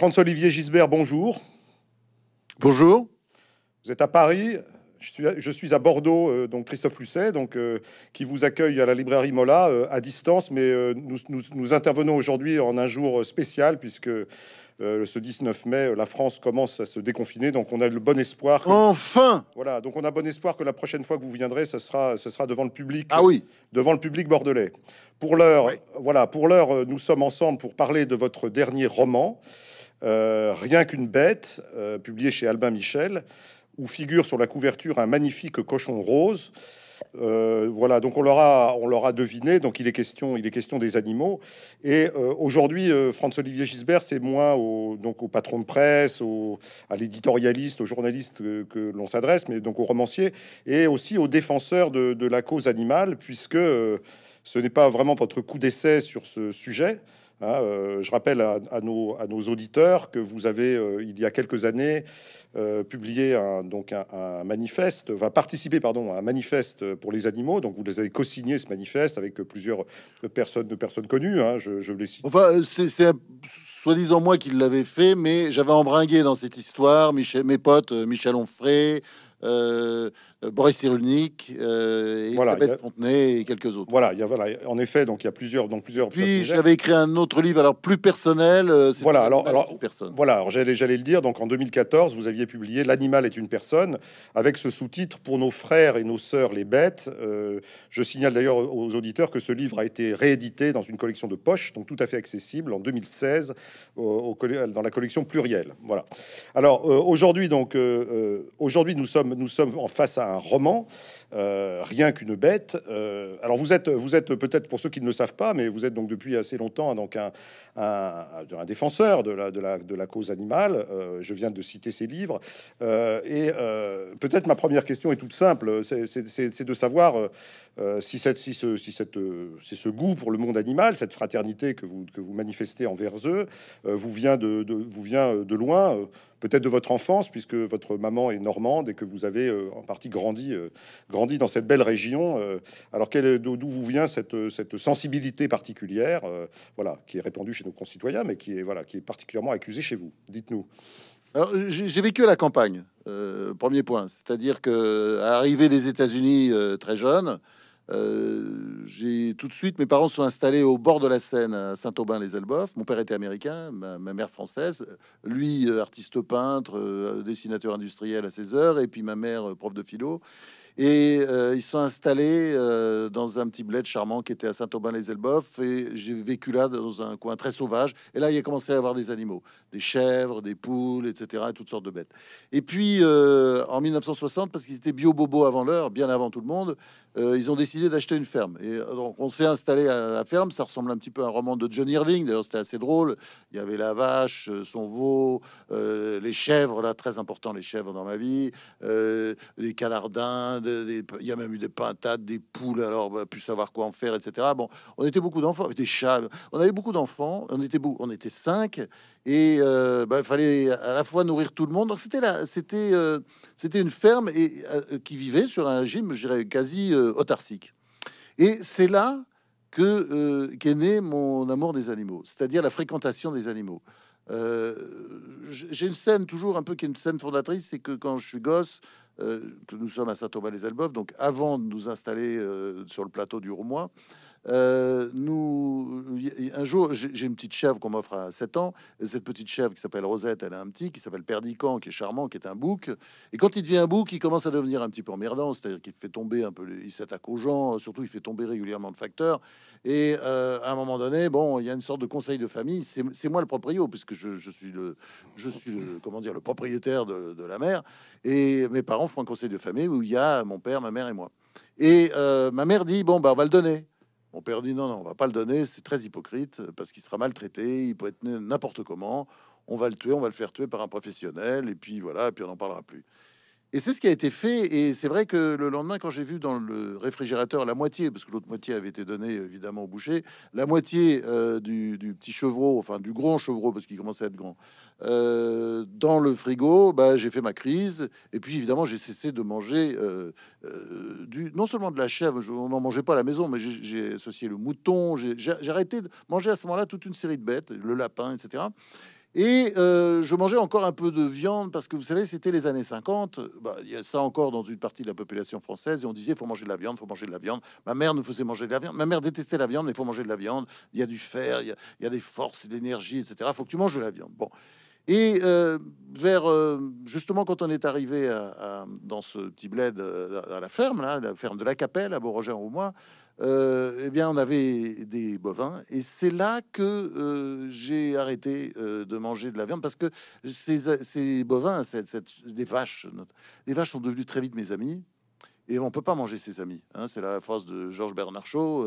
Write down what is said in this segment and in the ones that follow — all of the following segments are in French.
François-Olivier Gisbert, bonjour. Bonjour. Vous êtes à Paris, je suis, à Bordeaux, euh, donc Christophe Lucet, donc, euh, qui vous accueille à la librairie Mola euh, à distance, mais nous, intervenons aujourd'hui en un jour spécial, puisque ce 19 mai, la France commence à se déconfiner, donc on a le bon espoir. Enfin Voilà, donc on a bon espoir que la prochaine fois que vous viendrez, ce sera, ce sera devant le public. Ah oui Devant le public bordelais. Pour l'heure, voilà, pour l'heure, nous sommes ensemble pour parler de votre dernier roman. Euh, Rien qu'une bête, euh, publié chez Albin Michel, où figure sur la couverture un magnifique cochon rose. Euh, voilà, donc on l'aura, on deviné. Donc il est question, il est question des animaux. Et aujourd'hui, euh, Franz-Olivier Gisbert, c'est moins au, donc au patron de presse, au, à l'éditorialiste, au journaliste que, l'on s'adresse, mais donc au romancier, et aussi aux défenseurs de la cause animale, puisque ce n'est pas vraiment votre coup d'essai sur ce sujet. Hein, euh, je rappelle à, nos, à, nos, auditeurs que vous avez, euh, il y a quelques années, euh, publié un, donc un, manifeste, va participer pardon, à un manifeste pour les animaux. Donc vous les avez co-signé ce manifeste avec plusieurs personnes, de personnes connues. Hein, je, je Enfin, c'est soi-disant moi qui l'avais fait, mais j'avais embringué dans cette histoire Michel, mes potes euh, Michel Onfray. Euh, Boris Cyrulnik, euh, voilà, et quelques autres. Voilà, il y a, voilà, en effet, donc il y a plusieurs, donc plusieurs. Puis j'avais écrit un autre livre, alors plus personnel. Euh, voilà, alors, alors personne. voilà, j'allais, j'allais le dire. Donc en 2014, vous aviez publié L'animal est une personne avec ce sous-titre pour nos frères et nos sœurs les bêtes. je signale d'ailleurs aux auditeurs que ce livre a été réédité dans une collection de poche, donc tout à fait accessible en 2016 au, dans la collection plurielle. Voilà. Alors aujourd'hui, donc aujourd'hui, nous sommes nous sommes en face à un roman, euh, rien qu'une bête. Euh, alors vous êtes, vous êtes peut-être pour ceux qui ne le savent pas, mais vous êtes donc depuis assez longtemps hein, donc un, défenseur de la, de cause animale. Euh, je viens de citer ces livres. et peut-être ma première question est toute simple, c'est de savoir si, cette, si, ce, si cette, c'est ce goût pour le monde animal, cette fraternité que vous, vous manifestez envers eux, vous vient de, vous vient de loin peut-être de votre enfance, puisque votre maman est normande et que vous avez euh, en partie grandi, euh, grandi dans cette belle région. Euh, alors, d'où vous vient cette, cette sensibilité particulière, voilà, qui est répandue chez nos concitoyens, mais qui est, voilà, qui est particulièrement accusée chez vous Dites-nous. Alors, j'ai vécu à la campagne, premier point. C'est-à-dire que, arrivé des États-Unis très jeune, euh, j'ai tout de suite, mes parents sont installés au bord de la Seine, à saint aubin les elbeufs Mon père était américain, ma, mère française. Lui, euh, artiste peintre, euh, dessinateur industriel à ses heures, et puis ma mère, prof de philo. Et ils sont installés dans un petit bled charmant qui était à saint aubin les elbeufs Et j'ai vécu là dans un coin très sauvage. Et là, il a commencé à avoir des animaux, des chèvres, des poules, etc., et toutes sortes de bêtes. Et puis, en 1960, parce qu'ils étaient bio-bobo avant l'heure, bien avant tout le monde, euh, ils ont décidé d'acheter une ferme. Et euh, donc, on s'est installé à la ferme. Ça ressemble un petit peu à un roman de John Irving. D'ailleurs, c'était assez drôle. Il y avait la vache, euh, son veau, les chèvres, là, très important, les chèvres dans ma vie, les canardins, Il y a même eu des pintades, des poules, alors, bah, plus savoir quoi en faire, etc. Bon, on était beaucoup d'enfants, des chats. On avait beaucoup d'enfants. On était, on était cinq. Et il euh, bah, fallait à la fois nourrir tout le monde. Donc c'était c'était euh, c'était une ferme et, euh, qui vivait sur un régime, je dirais, quasi autarcique. Et c'est là que qu'est né mon amour des animaux, c'est-à-dire la fréquentation des animaux. J'ai une scène toujours un peu qui est une scène fondatrice, c'est que quand je suis gosse, que nous sommes à Saint-Thomas-les-Alboves, donc avant de nous installer sur le plateau du Roumois, euh, nous, un jour, j'ai une petite chèvre qu'on m'offre à 7 ans. cette petite chèvre qui s'appelle Rosette, elle a un petit qui s'appelle Perdican, qui est charmant, qui est un bouc. Et quand il devient un bouc, il commence à devenir un petit peu emmerdant, c'est-à-dire qu'il fait tomber un peu, il s'attaque aux gens, surtout il fait tomber régulièrement de facteur. Et euh, à un moment donné, bon, il y a une sorte de conseil de famille. C'est moi le proprio, puisque je, suis le, je comment dire, le propriétaire de, la mère. Et mes parents font un conseil de famille où il y a mon père, ma mère et moi. Et euh, ma mère dit bon, bah, on va le donner. Mon père dit non, non, on va pas le donner, c'est très hypocrite parce qu'il sera maltraité, il peut être n'importe comment, on va le tuer, on va le faire tuer par un professionnel, et puis voilà, et puis on n'en parlera plus. Et c'est ce qui a été fait. Et c'est vrai que le lendemain, quand j'ai vu dans le réfrigérateur la moitié, parce que l'autre moitié avait été donnée évidemment au boucher, la moitié euh, du, petit chevreau, enfin du grand chevreau, parce qu'il commençait à être grand, euh, dans le frigo, bah, j'ai fait ma crise. Et puis évidemment, j'ai cessé de manger euh, du, non seulement de la chèvre, je, on n'en mangeait pas à la maison, mais j'ai associé le mouton, j'ai arrêté de manger à ce moment-là toute une série de bêtes, le lapin, etc. Et euh, je mangeais encore un peu de viande parce que vous savez, c'était les années 50. Bah, il y a ça encore dans une partie de la population française. Et on disait, il faut manger de la viande, il faut manger de la viande. Ma mère nous faisait manger de la viande. Ma mère détestait la viande, mais il faut manger de la viande. Il y a du fer, il y, a des forces, de l'énergie, etc. il Faut que tu manges de la viande. Bon. Et euh, vers euh, justement quand on est arrivé dans ce petit bled à, la ferme, là, la ferme de la Capelle à Beauroger au moins, euh, eh bien, on avait des bovins. Et c'est là que euh, j'ai arrêté euh, de manger de la viande parce que ces, bovins, cette, des vaches, les vaches sont devenues très vite mes amis. Et on peut pas manger ses amis. Hein. c'est la phrase de Georges Bernard Shaw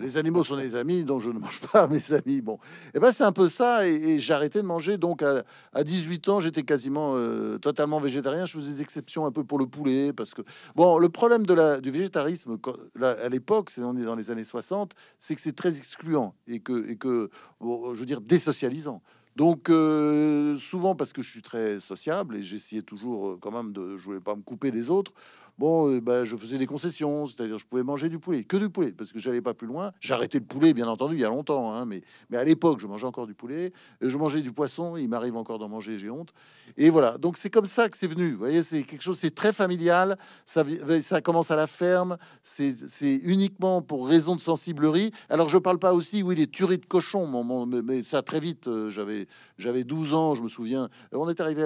les animaux sont des amis, dont je ne mange pas mes amis. Bon, et eh ben c'est un peu ça. Et, j'arrêtais de manger. Donc à, 18 ans, j'étais quasiment euh, totalement végétarien. Je faisais des exceptions un peu pour le poulet parce que bon, le problème de la, du végétarisme à l'époque, c'est on est dans les années 60, c'est que c'est très excluant et que et que je veux dire désocialisant. Donc, euh, souvent, parce que je suis très sociable et j'essayais toujours euh, quand même de. Je voulais pas me couper des autres bon, ben, je faisais des concessions, c'est-à-dire je pouvais manger du poulet, que du poulet, parce que j'allais pas plus loin. J'arrêtais le poulet, bien entendu, il y a longtemps, hein, mais, mais à l'époque, je mangeais encore du poulet, euh, je mangeais du poisson, il m'arrive encore d'en manger, j'ai honte. Et voilà, donc c'est comme ça que c'est venu. Vous voyez, c'est quelque chose, c'est très familial, ça, euh, ça commence à la ferme, c'est uniquement pour raison de sensiblerie. Alors je parle pas aussi, oui, les tueries de cochons, mais ça très vite, j'avais j'avais 12 ans, je me souviens. On est arrivé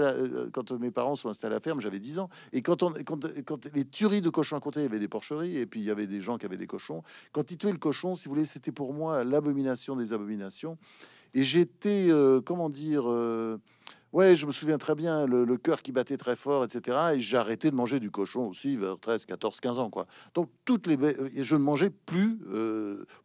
quand mes parents sont installés à la ferme, j'avais 10 ans. Et quand, on, quand, quand les tueries de cochons à côté, il y avait des porcheries, et puis il y avait des gens qui avaient des cochons. Quand ils tuaient le cochon, si vous voulez, c'était pour moi l'abomination des abominations. Et j'étais, euh, comment dire, euh, ouais, je me souviens très bien, le, cœur qui battait très fort, etc. Et j'arrêtais de manger du cochon aussi vers 13, 14, 15 ans, quoi. Donc, toutes les. Euh, je ne mangeais plus,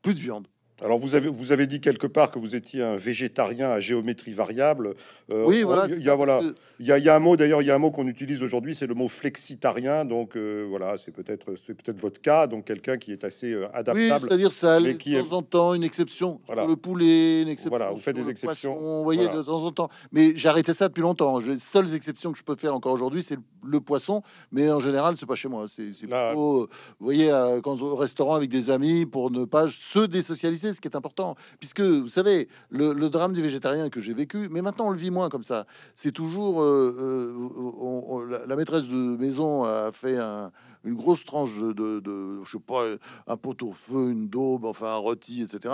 plus de viande. Alors vous avez, vous avez dit quelque part que vous étiez un végétarien à géométrie variable. Euh, oui, voilà. Il y a, voilà, il y, a, un mot d'ailleurs, il y a un mot qu'on utilise aujourd'hui, c'est le mot flexitarien. Donc euh, voilà, c'est peut-être c'est peut-être votre cas, donc quelqu'un qui est assez euh, adaptable. Oui, c'est-à-dire ça, qui de temps en temps une exception le poulet, une exception. Voilà, vous faites des exceptions. on vous voyez de temps en temps. Mais arrêté ça depuis longtemps. Les seules exceptions que je peux faire encore aujourd'hui, c'est le poisson, mais en général, c'est pas chez moi. C'est, plutôt, vous voyez, quand au restaurant avec des amis pour ne pas se désocialiser ce qui est important. Puisque, vous savez, le, drame du végétarien que j'ai vécu, mais maintenant on le vit moins comme ça. C'est toujours... Euh, euh, la maîtresse de maison a fait une grosse tranche de, je sais pas, un pot au feu, une daube, enfin un rôti, etc.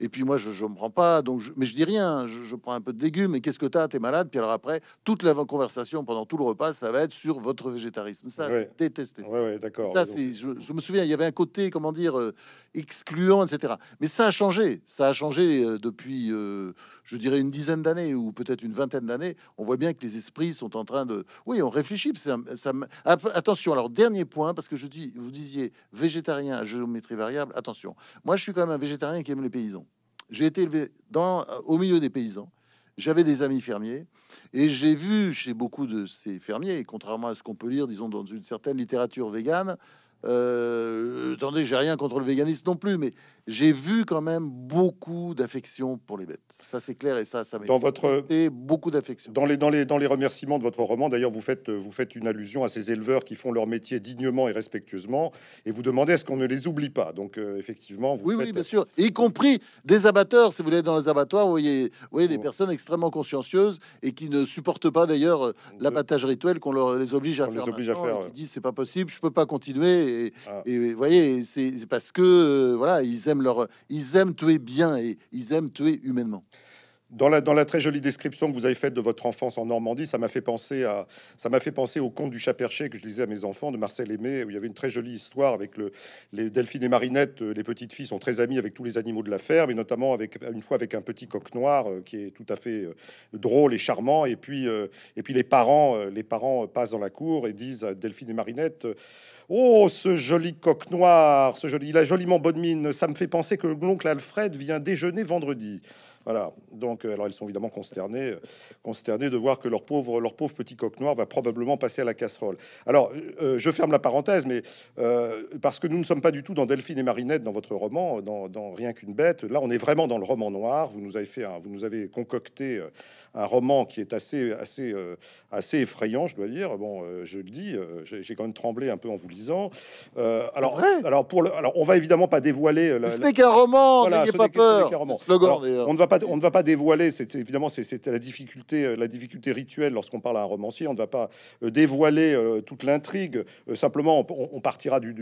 Et puis moi, je, ne me prends pas, donc je, mais je dis rien, je, prends un peu de légumes, Mais qu'est-ce que tu as tu es malade, puis alors après, toute la conversation pendant tout le repas, ça va être sur votre végétarisme. Ça, ouais. détesté. Ouais, ouais, d'accord. Ça, c'est, je, me souviens, il y avait un côté, comment dire, euh, excluant, etc. Mais ça a changé. Ça a changé euh, depuis, euh, je dirais, une dizaine d'années ou peut-être une vingtaine d'années. On voit bien que les esprits sont en train de. Oui, on réfléchit. Ça, Attention, alors, dernier point, parce que je dis, vous disiez végétarien à géométrie variable. Attention, moi, je suis quand même un végétarien qui aime les paysans. J'ai été élevé dans, euh, au milieu des paysans. J'avais des amis fermiers et j'ai vu chez beaucoup de ces fermiers, contrairement à ce qu'on peut lire, disons, dans une certaine littérature végane, euh, attendez, j'ai rien contre le véganisme non plus, mais j'ai vu quand même beaucoup d'affection pour les bêtes. Ça, c'est clair et ça, ça dans votre et beaucoup d'affection. Dans les, dans les dans les remerciements de votre roman, d'ailleurs, vous faites vous faites une allusion à ces éleveurs qui font leur métier dignement et respectueusement, et vous demandez est-ce qu'on ne les oublie pas. Donc euh, effectivement, vous oui, oui, bien sûr, y compris des abatteurs. Si vous allez dans les abattoirs, vous voyez, vous voyez des personnes extrêmement consciencieuses et qui ne supportent pas d'ailleurs euh, l'abattage rituel qu'on leur les oblige à faire. oblige à faire. Qui disent c'est pas possible, je peux pas continuer. Ah. Et, vous voyez, c'est parce que euh, voilà, ils aiment leur, ils aiment tuer bien et ils aiment tuer humainement. Dans la, très jolie description que vous avez faite de votre enfance en Normandie, ça m'a fait penser à, ça m'a fait penser au conte du chat perché que je lisais à mes enfants de Marcel Aimé, où il y avait une très jolie histoire avec le, les delphines et marinettes. Euh, les petites filles sont très amies avec tous les animaux de la ferme, et notamment avec une fois avec un petit coq noir euh, qui est tout à fait euh, drôle et charmant. Et puis, et puis les parents, les parents passent dans la cour et disent à Delphine et marinettes Oh, ce joli coq noir, ce joli, il a joliment bonne mine. Ça me fait penser que l'oncle Alfred vient déjeuner vendredi. Voilà. Donc, euh, alors, ils sont évidemment consternés, euh, consternés de voir que leur pauvre, leur pauvre petit coq noir va probablement passer à la casserole. Alors, euh, je ferme la parenthèse, mais parce que nous ne sommes pas du tout dans Delphine et Marinette, dans votre roman, dans, Rien qu'une bête. Là, on est vraiment dans le roman noir. Vous nous avez fait, un, vous nous avez concocté un roman qui est assez, assez, assez effrayant, je dois dire. Bon, je le dis, j'ai quand même tremblé un peu en vous lisant. alors, alors, pour le, alors, on va évidemment pas dévoiler. La, ce n'est qu'un roman. n'ayez pas peur. on ne va pas on ne va pas dévoiler, c'est évidemment c'est la difficulté, euh, la difficulté rituelle lorsqu'on parle à un romancier, on ne va pas euh, dévoiler euh, toute l'intrigue. simplement, on, partira du,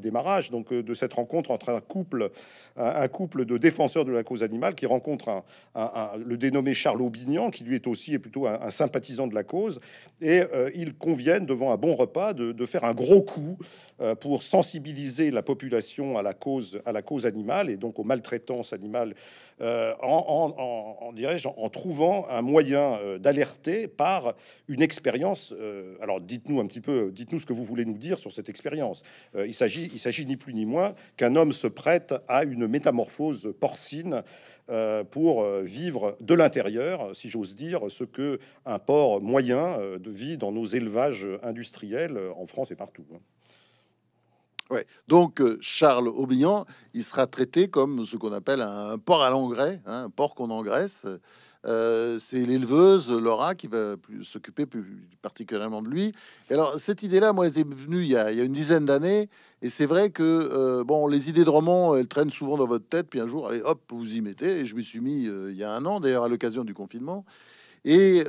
démarrage, donc de cette rencontre entre un couple, un, couple de défenseurs de la cause animale qui rencontre le dénommé Charles Aubignan, qui lui est aussi et plutôt un, sympathisant de la cause, et ils conviennent devant un bon repas de, faire un gros coup pour sensibiliser la population à la cause, animale et donc aux maltraitances animales en, dirais-je, en trouvant un moyen euh, d'alerter par une expérience. Euh, alors dites-nous un petit peu, dites-nous ce que vous voulez nous dire sur cette expérience. Euh, il s'agit, il s'agit ni plus ni moins qu'un homme se prête à une métamorphose porcine pour vivre de l'intérieur, si j'ose dire, ce que un porc moyen de vie dans nos élevages industriels en France et partout. Hein. Ouais. Donc euh, Charles Aubignan, il sera traité comme ce qu'on appelle un porc à l'engrais, hein, un porc qu'on engraisse. Euh, c'est l'éleveuse Laura qui va s'occuper plus particulièrement de lui. alors cette idée-là, moi, était venue il y a, une dizaine d'années, et c'est vrai que euh, bon, les idées de romans, elles traînent souvent dans votre tête, puis un jour, allez, hop, vous y mettez. Et je me suis mis il y a un an, d'ailleurs, à l'occasion du confinement. Et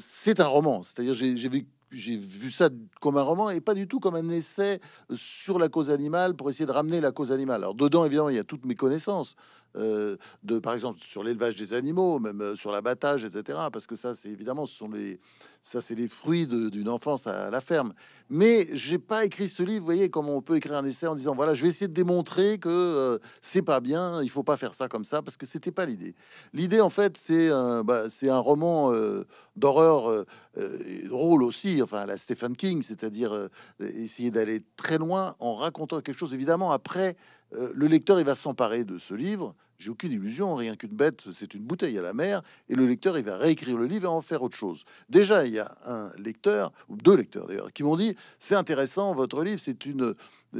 c'est un roman, c'est-à-dire j'ai vu j'ai vu ça comme un roman et pas du tout comme un essai sur la cause animale pour essayer de ramener la cause animale. Alors dedans, évidemment, il y a toutes mes connaissances euh, de, par exemple, sur l'élevage des animaux, même euh, sur l'abattage, etc. Parce que ça, c'est évidemment, ce sont les, ça, c'est les fruits d'une enfance à la ferme. Mais j'ai pas écrit ce livre, vous voyez, comme on peut écrire un essai en disant voilà, je vais essayer de démontrer que euh, c'est pas bien, il faut pas faire ça comme ça, parce que c'était pas l'idée. L'idée, en fait, c'est un, bah, c'est un roman d'horreur drôle aussi, enfin la Stephen King, c'est-à-dire essayer d'aller très loin en racontant quelque chose. Évidemment, après, euh, le lecteur il va s'emparer de ce livre. J'ai aucune illusion, rien qu'une bête, c'est une bouteille à la mer, et le lecteur il va réécrire le livre et en faire autre chose. Déjà, il y a un lecteur, ou deux lecteurs d'ailleurs, qui m'ont dit c'est intéressant votre livre, c'est une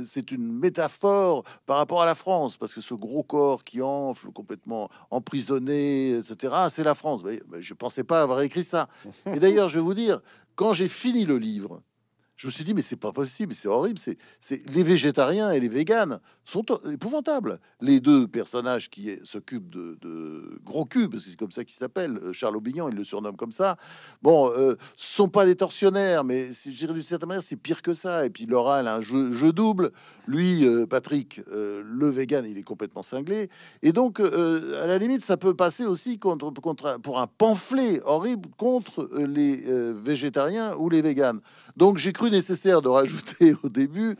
c'est une métaphore par rapport à la France, parce que ce gros corps qui enfle, complètement emprisonné, etc., c'est la France. je ne pensais pas avoir écrit ça. Et d'ailleurs, je vais vous dire, quand j'ai fini le livre, je me suis dit, mais c'est pas possible, c'est horrible. C'est les végétariens et les véganes sont épouvantables. Les deux personnages qui s'occupent de, Gros cubes, c'est comme ça qu'ils s'appelle, euh, Charles Aubignon, il le surnomme comme ça, bon, ne euh, sont pas des tortionnaires, mais je d'une certaine manière, c'est pire que ça. Et puis Laura, elle a un jeu, double. Lui, euh, Patrick, le vegan, il est complètement cinglé. Et donc, à la limite, ça peut passer aussi contre, pour un pamphlet horrible contre les végétariens ou les vegans. Donc, j'ai cru nécessaire de rajouter au début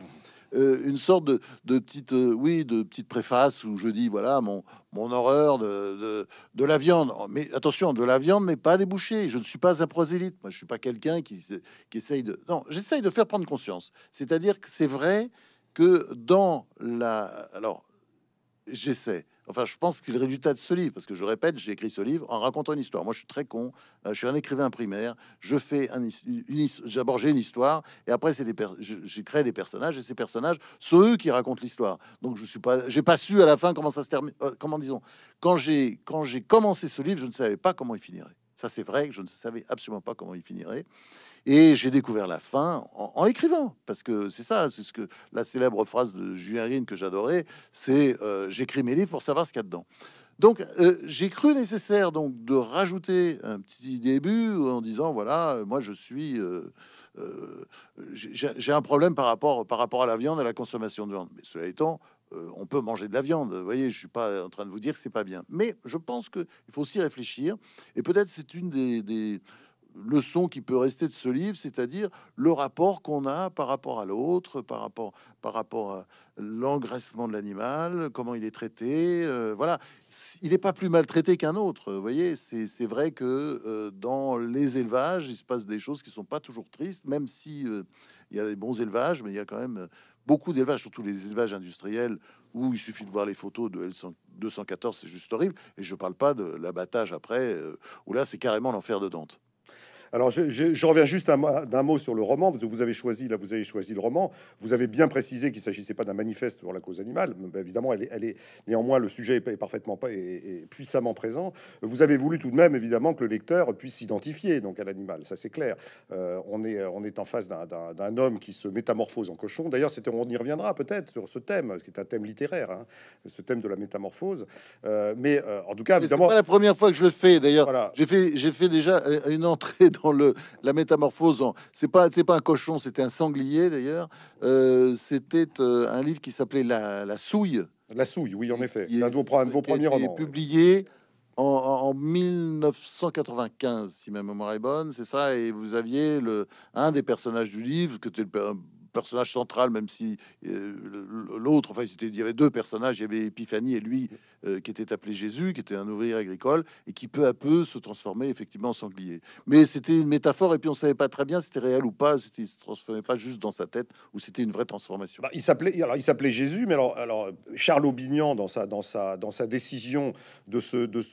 euh, une sorte de, petite, euh, oui, de petite préface où je dis voilà mon, mon horreur de, de, la viande. Oh, mais attention, de la viande, mais pas des bouchées. Je ne suis pas un prosélyte. Moi, je suis pas quelqu'un qui, qui essaye de. Non, j'essaye de faire prendre conscience. C'est-à-dire que c'est vrai que dans la. Alors, j'essaie. Enfin, je pense qu'il résultat de ce livre, parce que je répète, j'ai écrit ce livre en racontant une histoire. Moi, je suis très con. Euh, je suis un écrivain primaire. Je fais un, une, j'ai une histoire, et après, c'est des j'ai créé des personnages, et ces personnages, sont eux qui racontent l'histoire. Donc, je suis pas, j'ai pas su à la fin comment ça se termine. Euh, comment disons Quand j'ai quand j'ai commencé ce livre, je ne savais pas comment il finirait. Ça, c'est vrai, je ne savais absolument pas comment il finirait. Et j'ai découvert la fin en, l'écrivant, parce que c'est ça, c'est ce que la célèbre phrase de Julien Rine que j'adorais, c'est euh, j'écris mes livres pour savoir ce qu'il y a dedans. Donc euh, j'ai cru nécessaire donc de rajouter un petit début en disant voilà moi je suis euh, j'ai un problème par rapport par rapport à la viande et à la consommation de viande. Mais cela étant, euh, on peut manger de la viande. Vous voyez, je suis pas en train de vous dire que c'est pas bien. Mais je pense qu'il faut aussi réfléchir. Et peut-être c'est une des, leçons qui peut rester de ce livre, c'est-à-dire le rapport qu'on a par rapport à l'autre, par rapport, par rapport à l'engraissement de l'animal, comment il est traité. Euh, voilà, il n'est pas plus maltraité qu'un autre. voyez, c'est vrai que euh, dans les élevages, il se passe des choses qui sont pas toujours tristes, même si il y a des bons élevages, mais il y a quand même beaucoup d'élevages, surtout les élevages industriels, où il suffit de voir les photos de L214, c'est juste horrible. Et je ne parle pas de l'abattage après, euh, où là, c'est carrément l'enfer de Dante. Alors, je, reviens juste d'un mot sur le roman. Parce que vous avez choisi, là, vous avez choisi le roman. Vous avez bien précisé qu'il s'agissait pas d'un manifeste pour la cause animale. Ben, évidemment, elle est, elle néanmoins le sujet est parfaitement pas et puissamment présent. Vous avez voulu tout de même, évidemment, que le lecteur puisse s'identifier donc à l'animal. Ça, c'est clair. Euh, on est, on est en face d'un homme qui se métamorphose en cochon. D'ailleurs, c'était, on y reviendra peut-être sur ce thème, ce qui est un thème littéraire, hein, ce thème de la métamorphose. Euh, mais euh, en tout cas, évidemment, pas la première fois que je le fais. D'ailleurs, j'ai fait, j'ai fait déjà une entrée dans le, la métamorphose. C'est pas, c'est pas un cochon, c'était un sanglier d'ailleurs. Euh, c'était euh, un livre qui s'appelait la, Souille. La Souille, oui, en effet. Un de vos, premiers romans. Publié. En, en, 1995, si ma mémoire est bonne, c'est ça, et vous aviez le, un des personnages du livre, que tu le personnage central, même si euh, l'autre, enfin, il y avait deux personnages, il y avait Epiphanie et lui, euh, qui était appelé Jésus, qui était un ouvrier agricole, et qui peu à peu se transformait effectivement en sanglier. Mais c'était une métaphore, et puis on savait pas très bien si c'était réel ou pas, C'était il se transformait pas juste dans sa tête, ou c'était une vraie transformation. Bah, il s'appelait alors il s'appelait Jésus, mais alors, alors Charles Aubignan dans sa dans sa dans sa décision de se de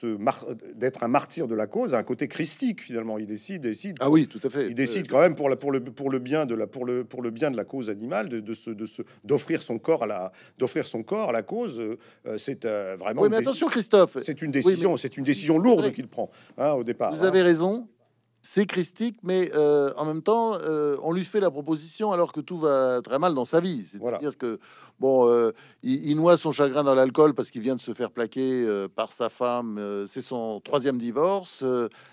d'être un martyr de la cause, a un côté christique finalement. Il décide décide ah oui tout à fait. Il décide euh, quand même pour la pour le pour le bien de la pour le pour le bien de la cause animale de, de de d'offrir son corps à la d'offrir son corps à la cause. Euh, c'est vraiment oui, mais attention, Christophe. C'est une décision, c'est une décision lourde qu'il prend hein, au départ. Vous hein. avez raison c'est christique, mais euh, en même temps, euh, on lui fait la proposition alors que tout va très mal dans sa vie. C'est-à-dire que, bon, euh, il, noie son chagrin dans l'alcool parce qu'il vient de se faire plaquer par sa femme. c'est son troisième divorce.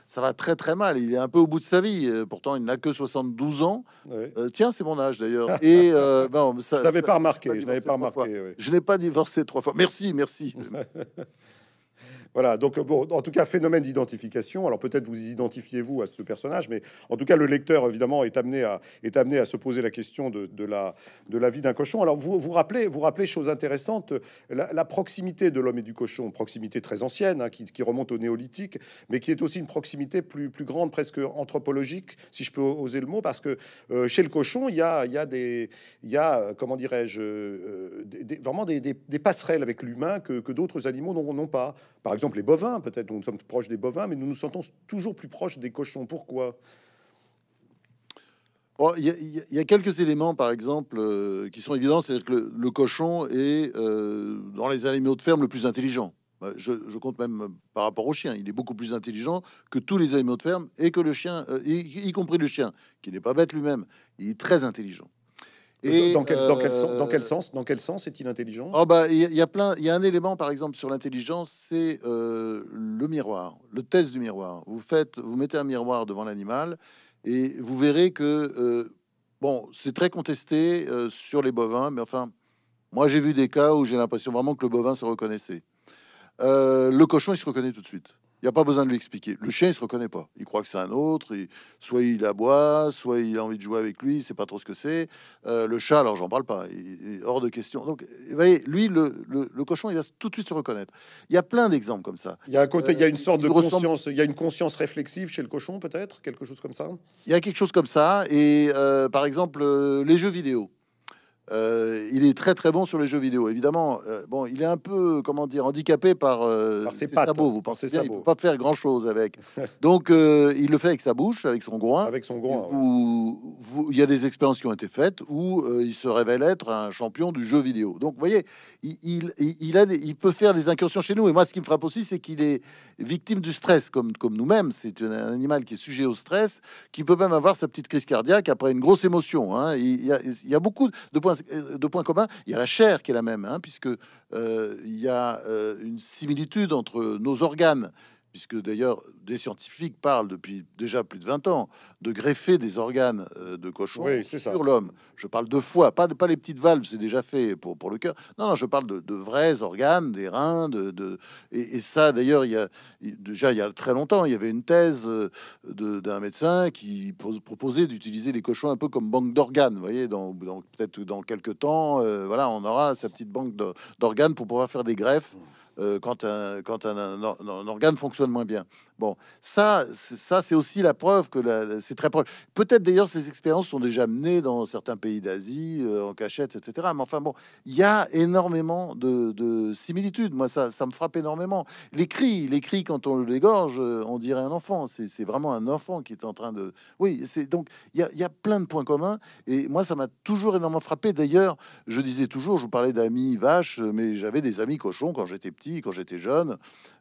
ça va très très mal. Il est un peu au bout de sa vie. pourtant, il n'a que 72 ans. tiens, c'est mon âge d'ailleurs. Et bon, ça. Je pas remarqué. pas Je n'ai pas divorcé trois fois. Merci, merci. Voilà, donc euh, bon, en tout cas, phénomène d'identification. Alors peut-être vous identifiez-vous à ce personnage, mais en tout cas, le lecteur, évidemment, est amené à, est amené à se poser la question de, la, de la vie d'un cochon. Alors vous vous rappelez, vous rappelez, chose intéressante, la, proximité de l'homme et du cochon, proximité très ancienne, hein, qui, remonte au néolithique, mais qui est aussi une proximité plus, plus grande, presque anthropologique, si je peux oser le mot, parce que euh, chez le cochon, il y a, il y a des... Il y a, euh, comment dirais-je, vraiment des, des, passerelles avec l'humain que, que d'autres animaux n'ont pas. Par exemple, les bovins, peut-être, nous sommes proches des bovins, mais nous nous sentons toujours plus proches des cochons. Pourquoi il y, a quelques éléments, par exemple, euh, qui sont évidents. C'est-à-dire que le, cochon est, euh, dans les animaux de ferme, le plus intelligent. Euh, je, compte même par rapport au chien. Il est beaucoup plus intelligent que tous les animaux de ferme et que le chien, y, compris le chien, qui n'est pas bête lui-même. Il est très intelligent dans, quel, dans, euh, sens, dans, quel, sens, est-il intelligent Oh bah il y, a plein, il y a un élément par exemple sur l'intelligence, c'est euh, le miroir, le test du miroir. Vous faites, vous mettez un miroir devant l'animal et vous verrez que euh, bon, c'est très contesté sur les bovins, mais enfin, moi j'ai vu des cas où j'ai l'impression vraiment que le bovin se reconnaissait. le cochon, il se reconnaît tout de suite. Il n'y a pas besoin de lui expliquer. Le chien, il se reconnaît pas. Il croit que c'est un autre. Soit il aboie, soit il a envie de jouer avec lui, C'est pas trop ce que c'est. Euh, le chat, alors j'en parle pas. Il... est hors de question. Donc, vous voyez, lui, le, cochon, il va tout de suite se reconnaître. Il y a plein d'exemples comme ça. Il y a un côté, il y a une euh, sorte de conscience, il y a une conscience réflexive chez le cochon, peut-être, quelque chose comme ça. Il y a quelque chose comme ça. Et euh, par exemple, les jeux vidéo. Euh, il est très très bon sur les jeux vidéo. Évidemment, euh, bon, il est un peu, comment dire, handicapé par, euh, ses, Vous pensez ça il peut pas faire grand chose avec. Donc, il le fait avec sa bouche, avec son groin. Avec son groin. il y a des expériences qui ont été faites où il se révèle être un champion du jeu vidéo. Donc, vous voyez, il, il, a il peut faire des incursions chez nous. Et moi, ce qui me frappe aussi, c'est qu'il est victime du stress, comme, comme nous-mêmes. C'est un animal qui est sujet au stress, qui peut même avoir sa petite crise cardiaque après une grosse émotion. Hein. Il, il, y a, beaucoup de points euh, de points communs. Il y a la chair qui est la même, hein, puisque euh, il y a euh, une similitude entre nos organes puisque d'ailleurs des scientifiques parlent depuis déjà plus de 20 ans de greffer des organes euh, de cochon sur l'homme. Je parle de foie, pas, pas les petites valves, c'est déjà fait pour, pour le cœur. Non, non, je parle de, vrais organes, des reins, de, et, ça d'ailleurs, il y a déjà il y a très longtemps, il y avait une thèse euh, d'un médecin qui proposait d'utiliser les cochons un peu comme banque d'organes. Vous voyez, dans, peut-être dans quelques temps, euh, voilà, on aura sa petite banque d'organes pour pouvoir faire des greffes. Euh, quand, un, un organe fonctionne moins bien. Bon, ça, ça c'est aussi la preuve que c'est très proche. Peut-être d'ailleurs ces expériences sont déjà menées dans certains pays d'Asie, euh, en cachette, etc. Mais enfin bon, il y a énormément de, similitudes. Moi, ça, ça me frappe énormément. Les cris, les cris quand on le dégorge, euh, on dirait un enfant. C'est vraiment un enfant qui est en train de... Oui, c'est donc il y y a, plein de points communs. Et moi, ça m'a toujours énormément frappé. D'ailleurs, je disais toujours, je vous parlais d'amis vaches, mais j'avais des amis cochons quand j'étais petit, quand j'étais jeune.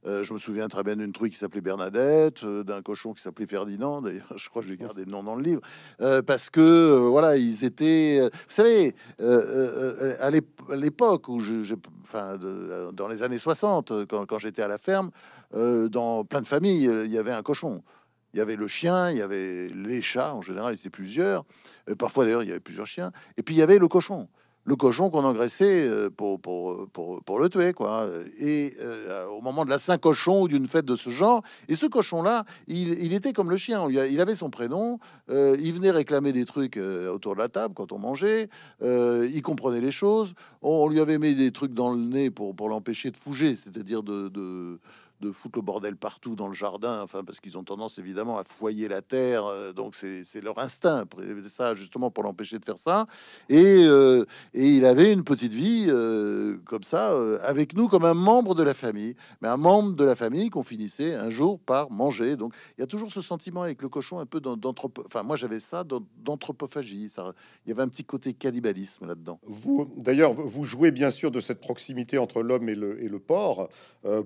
Euh, je me souviens très bien d'une truie qui s'appelait Bernadette, euh, d'un cochon qui s'appelait Ferdinand. D'ailleurs, je crois que j'ai gardé le nom dans le livre euh, parce que voilà, ils étaient. vous savez, à l'époque où je, enfin, dans les années 60, quand, j'étais à la ferme, dans plein de familles, il y avait un cochon. Il y avait le chien, il y avait les chats en général, il y avait plusieurs. parfois d'ailleurs, il y avait plusieurs chiens. Et puis il y avait le cochon le cochon qu'on engraissait euh, pour, pour, le tuer, quoi. Et euh, au moment de la Saint-Cochon ou d'une fête de ce genre, et ce cochon-là, il, était comme le chien. Il avait son prénom, euh, il venait réclamer des trucs autour de la table quand on mangeait, il comprenait les choses. On, lui avait mis des trucs dans le nez pour, pour l'empêcher de fouger, c'est-à-dire de de foutre le bordel partout dans le jardin, enfin, parce qu'ils ont tendance évidemment à foyer la terre, euh, donc c'est leur instinct, ça justement pour l'empêcher de faire ça. Et, euh, il avait une petite vie euh, comme ça, avec nous, comme un membre de la famille, mais un membre de la famille qu'on finissait un jour par manger. Donc il y a toujours ce sentiment avec le cochon un peu d'anthropo. Enfin, moi j'avais ça d'anthropophagie, il y avait un petit côté cannibalisme là-dedans. Vous, d'ailleurs, vous jouez bien sûr de cette proximité entre l'homme et le, et le porc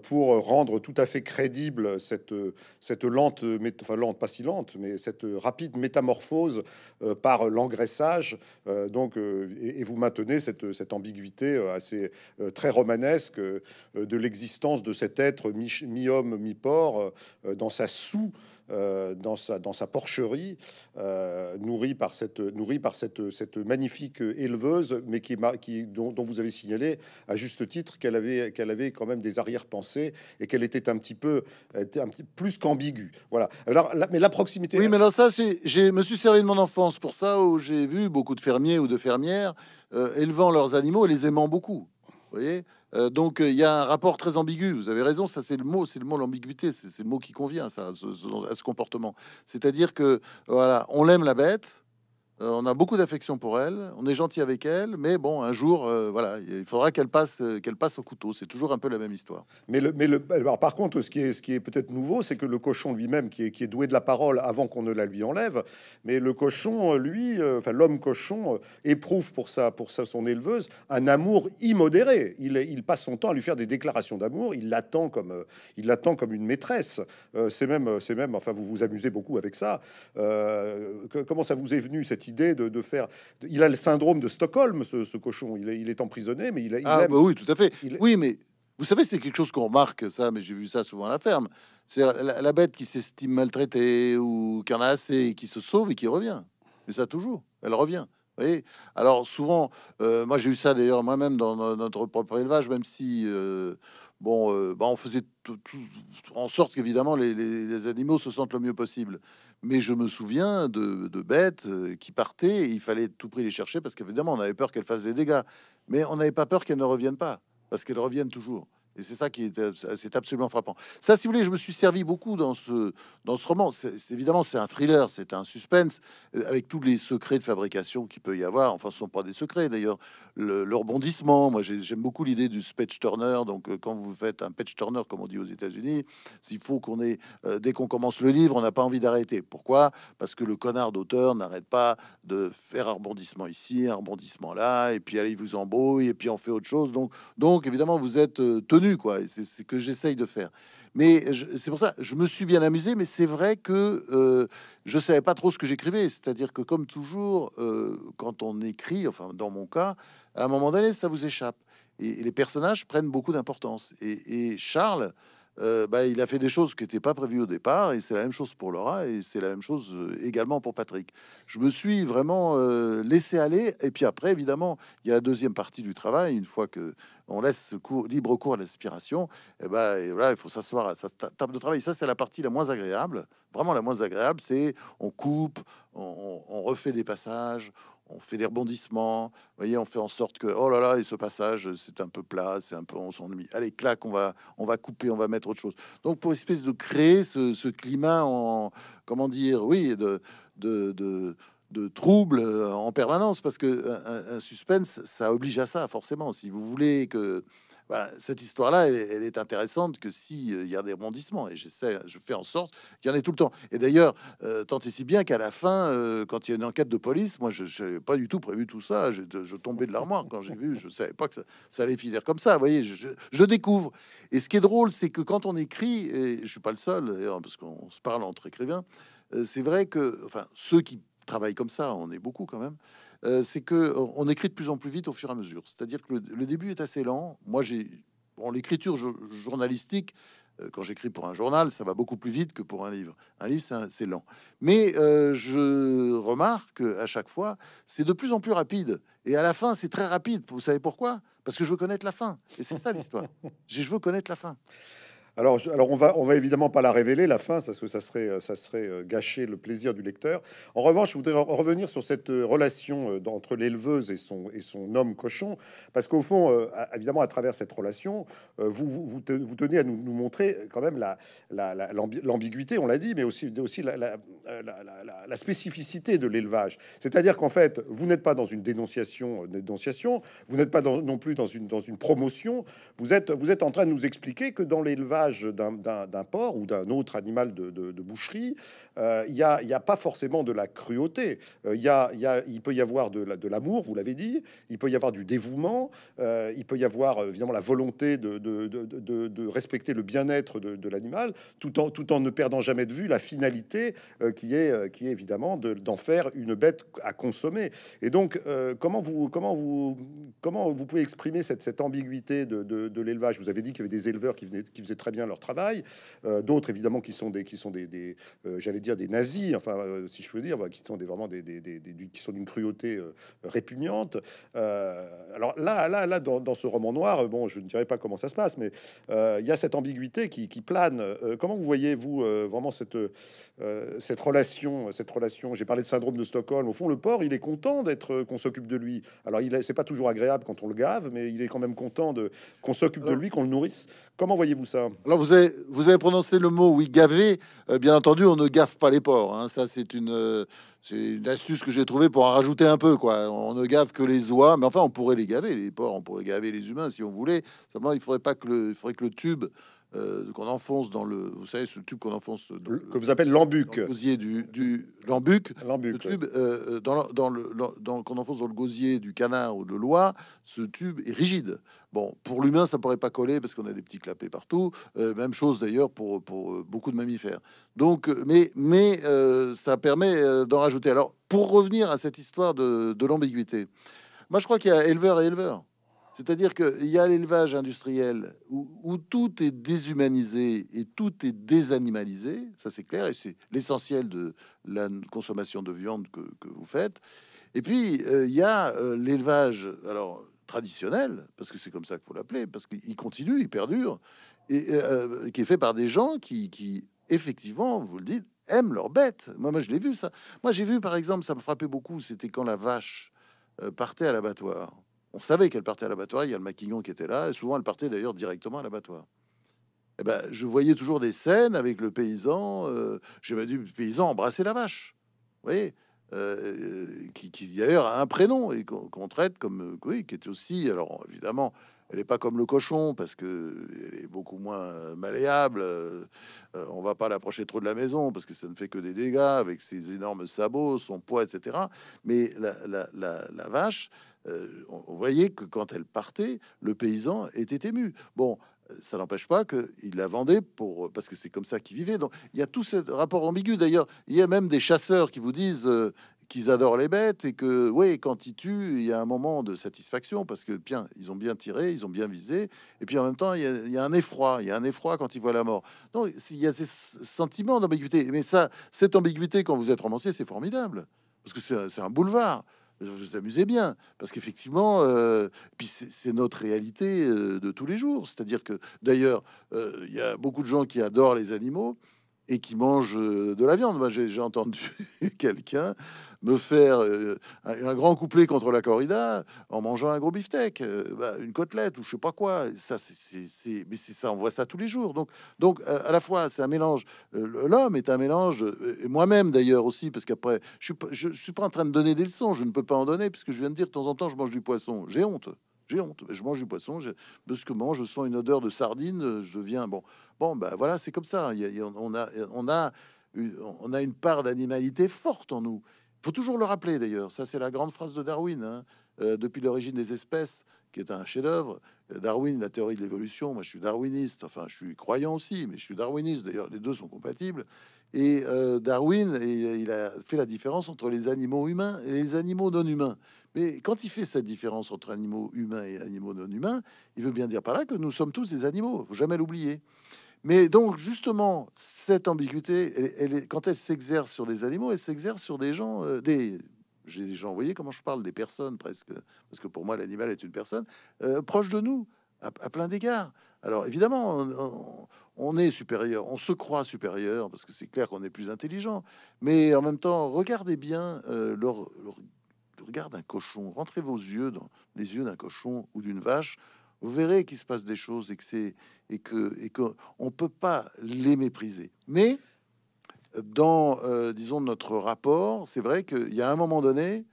pour rendre tout à fait crédible cette, lente, enfin lente, pas si lente, mais cette rapide métamorphose euh, par l'engraissage. Euh, donc, euh, et, vous maintenez cette, cette ambiguïté assez très romanesque de l'existence de cet être mi-homme, mi homme mi mi dans sa sous euh, dans, sa, dans sa porcherie, euh, nourrie par, cette, nourrie par cette, cette magnifique éleveuse, mais qui, qui, dont, dont vous avez signalé à juste titre qu'elle avait, qu'elle avait quand même des arrière-pensées et qu'elle était un petit peu était un petit, plus qu'ambiguë. Voilà. Alors, mais la proximité. Oui, mais alors ça, je me suis servi de mon enfance pour ça, où j'ai vu beaucoup de fermiers ou de fermières euh, élevant leurs animaux et les aimant beaucoup. Vous voyez euh, donc euh, il y a un rapport très ambigu. Vous avez raison, ça c'est le mot, c'est le mot l'ambiguïté, c'est le mot qui convient à ce, comportement. C'est-à-dire que voilà, on l'aime la bête, euh, on a beaucoup d'affection pour elle, on est gentil avec elle, mais bon, un jour, euh, voilà, il faudra qu'elle passe, euh, qu'elle passe au couteau. C'est toujours un peu la même histoire. Mais le, mais le, alors par contre, ce qui est, ce qui est peut-être nouveau, c'est que le cochon lui-même, qui est, qui est doué de la parole avant qu'on ne la lui enlève, mais le cochon, lui, enfin l'homme cochon, éprouve pour ça, pour ça, son éleveuse, un amour immodéré. Il, il passe son temps à lui faire des déclarations d'amour. Il l'attend comme, il l'attend comme une maîtresse. c'est même, c'est même, enfin, vous vous amusez beaucoup avec ça. comment ça vous est venu cette idée idée de, de faire. il a le syndrome de Stockholm, ce, cochon. Il est, emprisonné, mais il, a ah, bah oui, tout à fait. Oui, mais vous savez, c'est quelque chose qu'on remarque, ça, mais j'ai vu ça souvent à la ferme. C'est la, bête qui s'estime maltraitée ou qui en a assez, qui se sauve et qui revient. Mais ça, toujours, elle revient. Vous Alors, souvent, euh, moi j'ai eu ça d'ailleurs moi-même dans, notre propre élevage, même si. Euh, bon, euh, bah on faisait en sorte qu'évidemment les, les, animaux se sentent le mieux possible. Mais je me souviens de, bêtes euh, qui partaient, et il fallait tout prix les chercher parce qu'évidemment on avait peur qu'elles fassent des dégâts, mais on n'avait pas peur qu'elles ne reviennent pas parce qu'elles reviennent toujours. Et c'est ça qui est, c'est absolument frappant. Ça, si vous voulez, je me suis servi beaucoup dans ce, dans ce roman. C'est, évidemment, c'est un thriller, c'est un suspense, euh, avec tous les secrets de fabrication qu'il peut y avoir. Enfin, ce sont pas des secrets, d'ailleurs. Le, rebondissement, moi, j'aime beaucoup l'idée du patch turner. Donc, euh, quand vous faites un patch turner, comme on dit aux États-Unis, s'il faut qu'on ait, euh, dès qu'on commence le livre, on n'a pas envie d'arrêter. Pourquoi Parce que le connard d'auteur n'arrête pas de faire un rebondissement ici, un rebondissement là, et puis allez, il vous embrouille, et puis on fait autre chose. Donc, donc évidemment, vous êtes tenu quoi et C'est ce que j'essaye de faire. Mais c'est pour ça, je me suis bien amusé, mais c'est vrai que euh, je savais pas trop ce que j'écrivais. C'est-à-dire que, comme toujours, euh, quand on écrit, enfin, dans mon cas, à un moment donné, ça vous échappe. Et, les personnages prennent beaucoup d'importance. Et, Charles, euh, bah, il a fait des choses qui n'étaient pas prévues au départ, et c'est la même chose pour Laura, et c'est la même chose également pour Patrick. Je me suis vraiment laissé aller, et puis après, évidemment, il y a la deuxième partie du travail, une fois que on laisse cours, libre cours à l'inspiration, eh ben, et ben voilà, il faut s'asseoir à sa table de travail. Ça, c'est la partie la moins agréable, vraiment la moins agréable, c'est on coupe, on, refait des passages, on fait des rebondissements, voyez, on fait en sorte que oh là là, et ce passage, c'est un peu plat, c'est un peu on s'ennuie. Allez, claque, on va on va couper, on va mettre autre chose. Donc pour espèce de créer ce, climat en comment dire, oui, de, de, de de troubles euh, en permanence parce que euh, un, suspense, ça oblige à ça forcément. Si vous voulez que bah, cette histoire-là, elle, est intéressante que s'il euh, y a des rebondissements et j'essaie, je fais en sorte qu'il y en ait tout le temps. Et d'ailleurs, tant et si bien qu'à la fin, quand il y a une enquête de police, moi je n'avais pas du tout prévu tout ça. Je, je tombais de l'armoire quand j'ai vu, je savais pas que ça, allait finir comme ça. Vous voyez, je, je, découvre. Et ce qui est drôle, c'est que quand on écrit, et je suis pas le seul, parce qu'on se parle entre écrivains, c'est vrai que enfin ceux qui travaille comme ça, on est beaucoup quand même, euh, c'est que euh, on écrit de plus en plus vite au fur et à mesure. C'est-à-dire que le, début est assez lent. Moi, j'ai en l'écriture journalistique. Euh, quand j'écris pour un journal, ça va beaucoup plus vite que pour un livre. Un livre, c'est lent. Mais je remarque à chaque fois, c'est de plus en plus rapide. Et à la fin, c'est très rapide. Vous savez pourquoi Parce que je veux connaître la fin. Et c'est ça l'histoire. Je veux connaître la fin. Alors, on va, on va évidemment pas la révéler la fin, parce que ça serait, euh, ça serait euh, gâcher le plaisir du lecteur. En revanche, je voudrais revenir sur cette euh, relation entre l'éleveuse et son, et son homme cochon, parce qu'au fond, évidemment, à travers cette relation, vous, vous, tenez à nous, montrer quand même la, l'ambiguïté, on l'a dit, mais aussi, aussi la, spécificité de l'élevage. C'est-à-dire qu'en fait, vous n'êtes pas dans une dénonciation, dénonciation vous n'êtes pas non plus dans une, dans une promotion. Vous êtes, vous êtes en train de nous expliquer que dans l'élevage d'un porc ou d'un autre animal de, boucherie, euh, il n'y a, pas forcément de la cruauté. Euh, il il peut y avoir de, de l'amour, vous l'avez dit, il peut y avoir du dévouement, euh, il peut y avoir évidemment la volonté de, de respecter le bien-être de, l'animal, tout en, tout en ne perdant jamais de vue la finalité qui, est, qui est évidemment d'en faire une bête à consommer. Et donc, comment, vous, comment, vous, comment vous pouvez exprimer cette, cette ambiguïté de, l'élevage Vous avez dit qu'il y avait des éleveurs qui, venaient, qui faisaient très bien leur travail. Euh, d'autres, évidemment, qui sont des, qui sont des, des euh, j'allais dire des nazis, enfin, euh, si je peux dire, qui sont des, vraiment des, qui sont d'une cruauté répugnante. alors là, là, là, dans, ce roman noir, bon, je ne dirais pas comment ça se passe, mais il y a cette ambiguïté qui, plane. comment vous voyez-vous vraiment cette, cette relation, cette relation J'ai parlé de syndrome de Stockholm. Au fond, le porc, il est content d'être qu'on s'occupe de lui. Alors, il c'est pas toujours agréable quand on le gave, mais il est quand même content de qu'on s'occupe de lui, qu'on le nourrisse, Comment voyez-vous ça Alors, vous avez, prononcé le mot, oui, gaver. Euh, bien entendu, on ne gaffe pas les porcs. Hein. Ça, euh, c'est une, astuce que j'ai trouvée pour en rajouter un peu. Quoi. On ne gaffe que les oies. Mais enfin, on pourrait les gaver, les porcs. On pourrait gaver les humains si on voulait. Simplement, il faudrait pas que le tube euh, qu'on enfonce dans le, vous savez, ce tube qu'on enfonce, dans que vous appelez l'embuc, gosier du, du le tube euh, euh, dans, le, qu'on enfonce dans le gosier du canard ou de l'oie, ce tube est rigide. Bon, pour l'humain, ça pourrait pas coller parce qu'on a des petits clapets partout. même chose d'ailleurs pour, pour beaucoup de mammifères. Donc, mais, mais ça permet d'en rajouter. Alors, pour revenir à cette histoire de, de l'ambiguïté, moi je crois qu'il y a éleveur et éleveur. C'est-à-dire qu'il y a l'élevage industriel où, tout est déshumanisé et tout est désanimalisé, ça c'est clair, et c'est l'essentiel de la consommation de viande que, vous faites. Et puis euh, il y a euh, l'élevage alors traditionnel, parce que c'est comme ça qu'il faut l'appeler, parce qu'il continue, il perdure, et euh, qui est fait par des gens qui, effectivement, vous le dites, aiment leurs bêtes. Moi, moi je l'ai vu ça. Moi, j'ai vu par exemple, ça me frappait beaucoup, c'était quand la vache partait à l'abattoir. On savait qu'elle partait à l'abattoir. Il y a le maquignon qui était là. Et souvent, elle partait d'ailleurs directement à l'abattoir. Et eh ben, je voyais toujours des scènes avec le paysan. Euh, j'ai même le paysan embrasser la vache. Oui, euh, euh, qui, d'ailleurs a un prénom et qu'on traite comme oui, qui était aussi alors évidemment elle n'est pas comme le cochon parce que elle est beaucoup moins malléable. on va pas l'approcher trop de la maison parce que ça ne fait que des dégâts avec ses énormes sabots, son poids, etc. Mais la, la vache, euh, on voyait que quand elle partait, le paysan était ému. Bon, ça n'empêche pas qu'il la vendait pour parce que c'est comme ça qu'il vivait. Donc il y a tout ce rapport ambigu. D'ailleurs, il y a même des chasseurs qui vous disent euh, qu'ils adorent les bêtes et que oui, quand ils tuent, il y a un moment de satisfaction parce que bien, ils ont bien tiré, ils ont bien visé. Et puis en même temps, il y a, un effroi, il y a un effroi quand ils voient la mort. Donc il y a ces sentiments d'ambiguïté. Mais ça, cette ambiguïté quand vous êtes romancier, c'est formidable parce que c'est un boulevard vous amusez bien, parce qu'effectivement, euh, puis c'est notre réalité euh, de tous les jours. C'est-à-dire que, d'ailleurs, euh, il y a beaucoup de gens qui adorent les animaux, et qui mangent euh, de la viande. Moi, j'ai entendu quelqu'un me faire euh, un grand couplet contre la corrida en mangeant un gros beefsteak, euh, bah, une côtelette ou je sais pas quoi. Ça, c'est, mais c'est ça, on voit ça tous les jours. Donc, donc à, la fois, c'est un mélange. l'homme est un mélange. et moi-même d'ailleurs aussi, parce qu'après, je suis suis pas en train de donner des leçons. Je ne peux pas en donner puisque je viens de dire de temps en temps, je mange du poisson. J'ai honte. J'ai honte. Je mange du poisson. Je, brusquement, je sens une odeur de sardine. Euh, je deviens bon. Bon, ben voilà, c'est comme ça. on a, on a, une, on a une part d'animalité forte en nous. Il faut toujours le rappeler d'ailleurs. Ça, c'est la grande phrase de Darwin. Hein. Euh, depuis l'origine des espèces, qui est un chef-d'œuvre. Euh, Darwin, la théorie de l'évolution. Moi, je suis darwiniste. Enfin, je suis croyant aussi, mais je suis darwiniste. D'ailleurs, les deux sont compatibles. Et Darwin, il a fait la différence entre les animaux humains et les animaux non humains. Mais quand il fait cette différence entre animaux humains et animaux non humains, il veut bien dire par là que nous sommes tous des animaux. Faut jamais l'oublier. Mais donc, justement, cette ambiguïté, elle, elle, quand elle s'exerce sur des animaux, elle s'exerce sur des gens, euh, des, gens. voyez voyez comment je parle des personnes presque, parce que pour moi l'animal est une personne euh, proche de nous à, plein d'égards. Alors évidemment, on, est supérieur, on se croit supérieur parce que c'est clair qu'on est plus intelligent, mais en même temps, regardez bien euh, leur regarde un cochon, rentrez vos yeux dans les yeux d'un cochon ou d'une vache, vous verrez qu'il se passe des choses et que c'est et que et que on peut pas les mépriser. Mais euh, dans euh, disons notre rapport, c'est vrai qu'il y a un moment donné,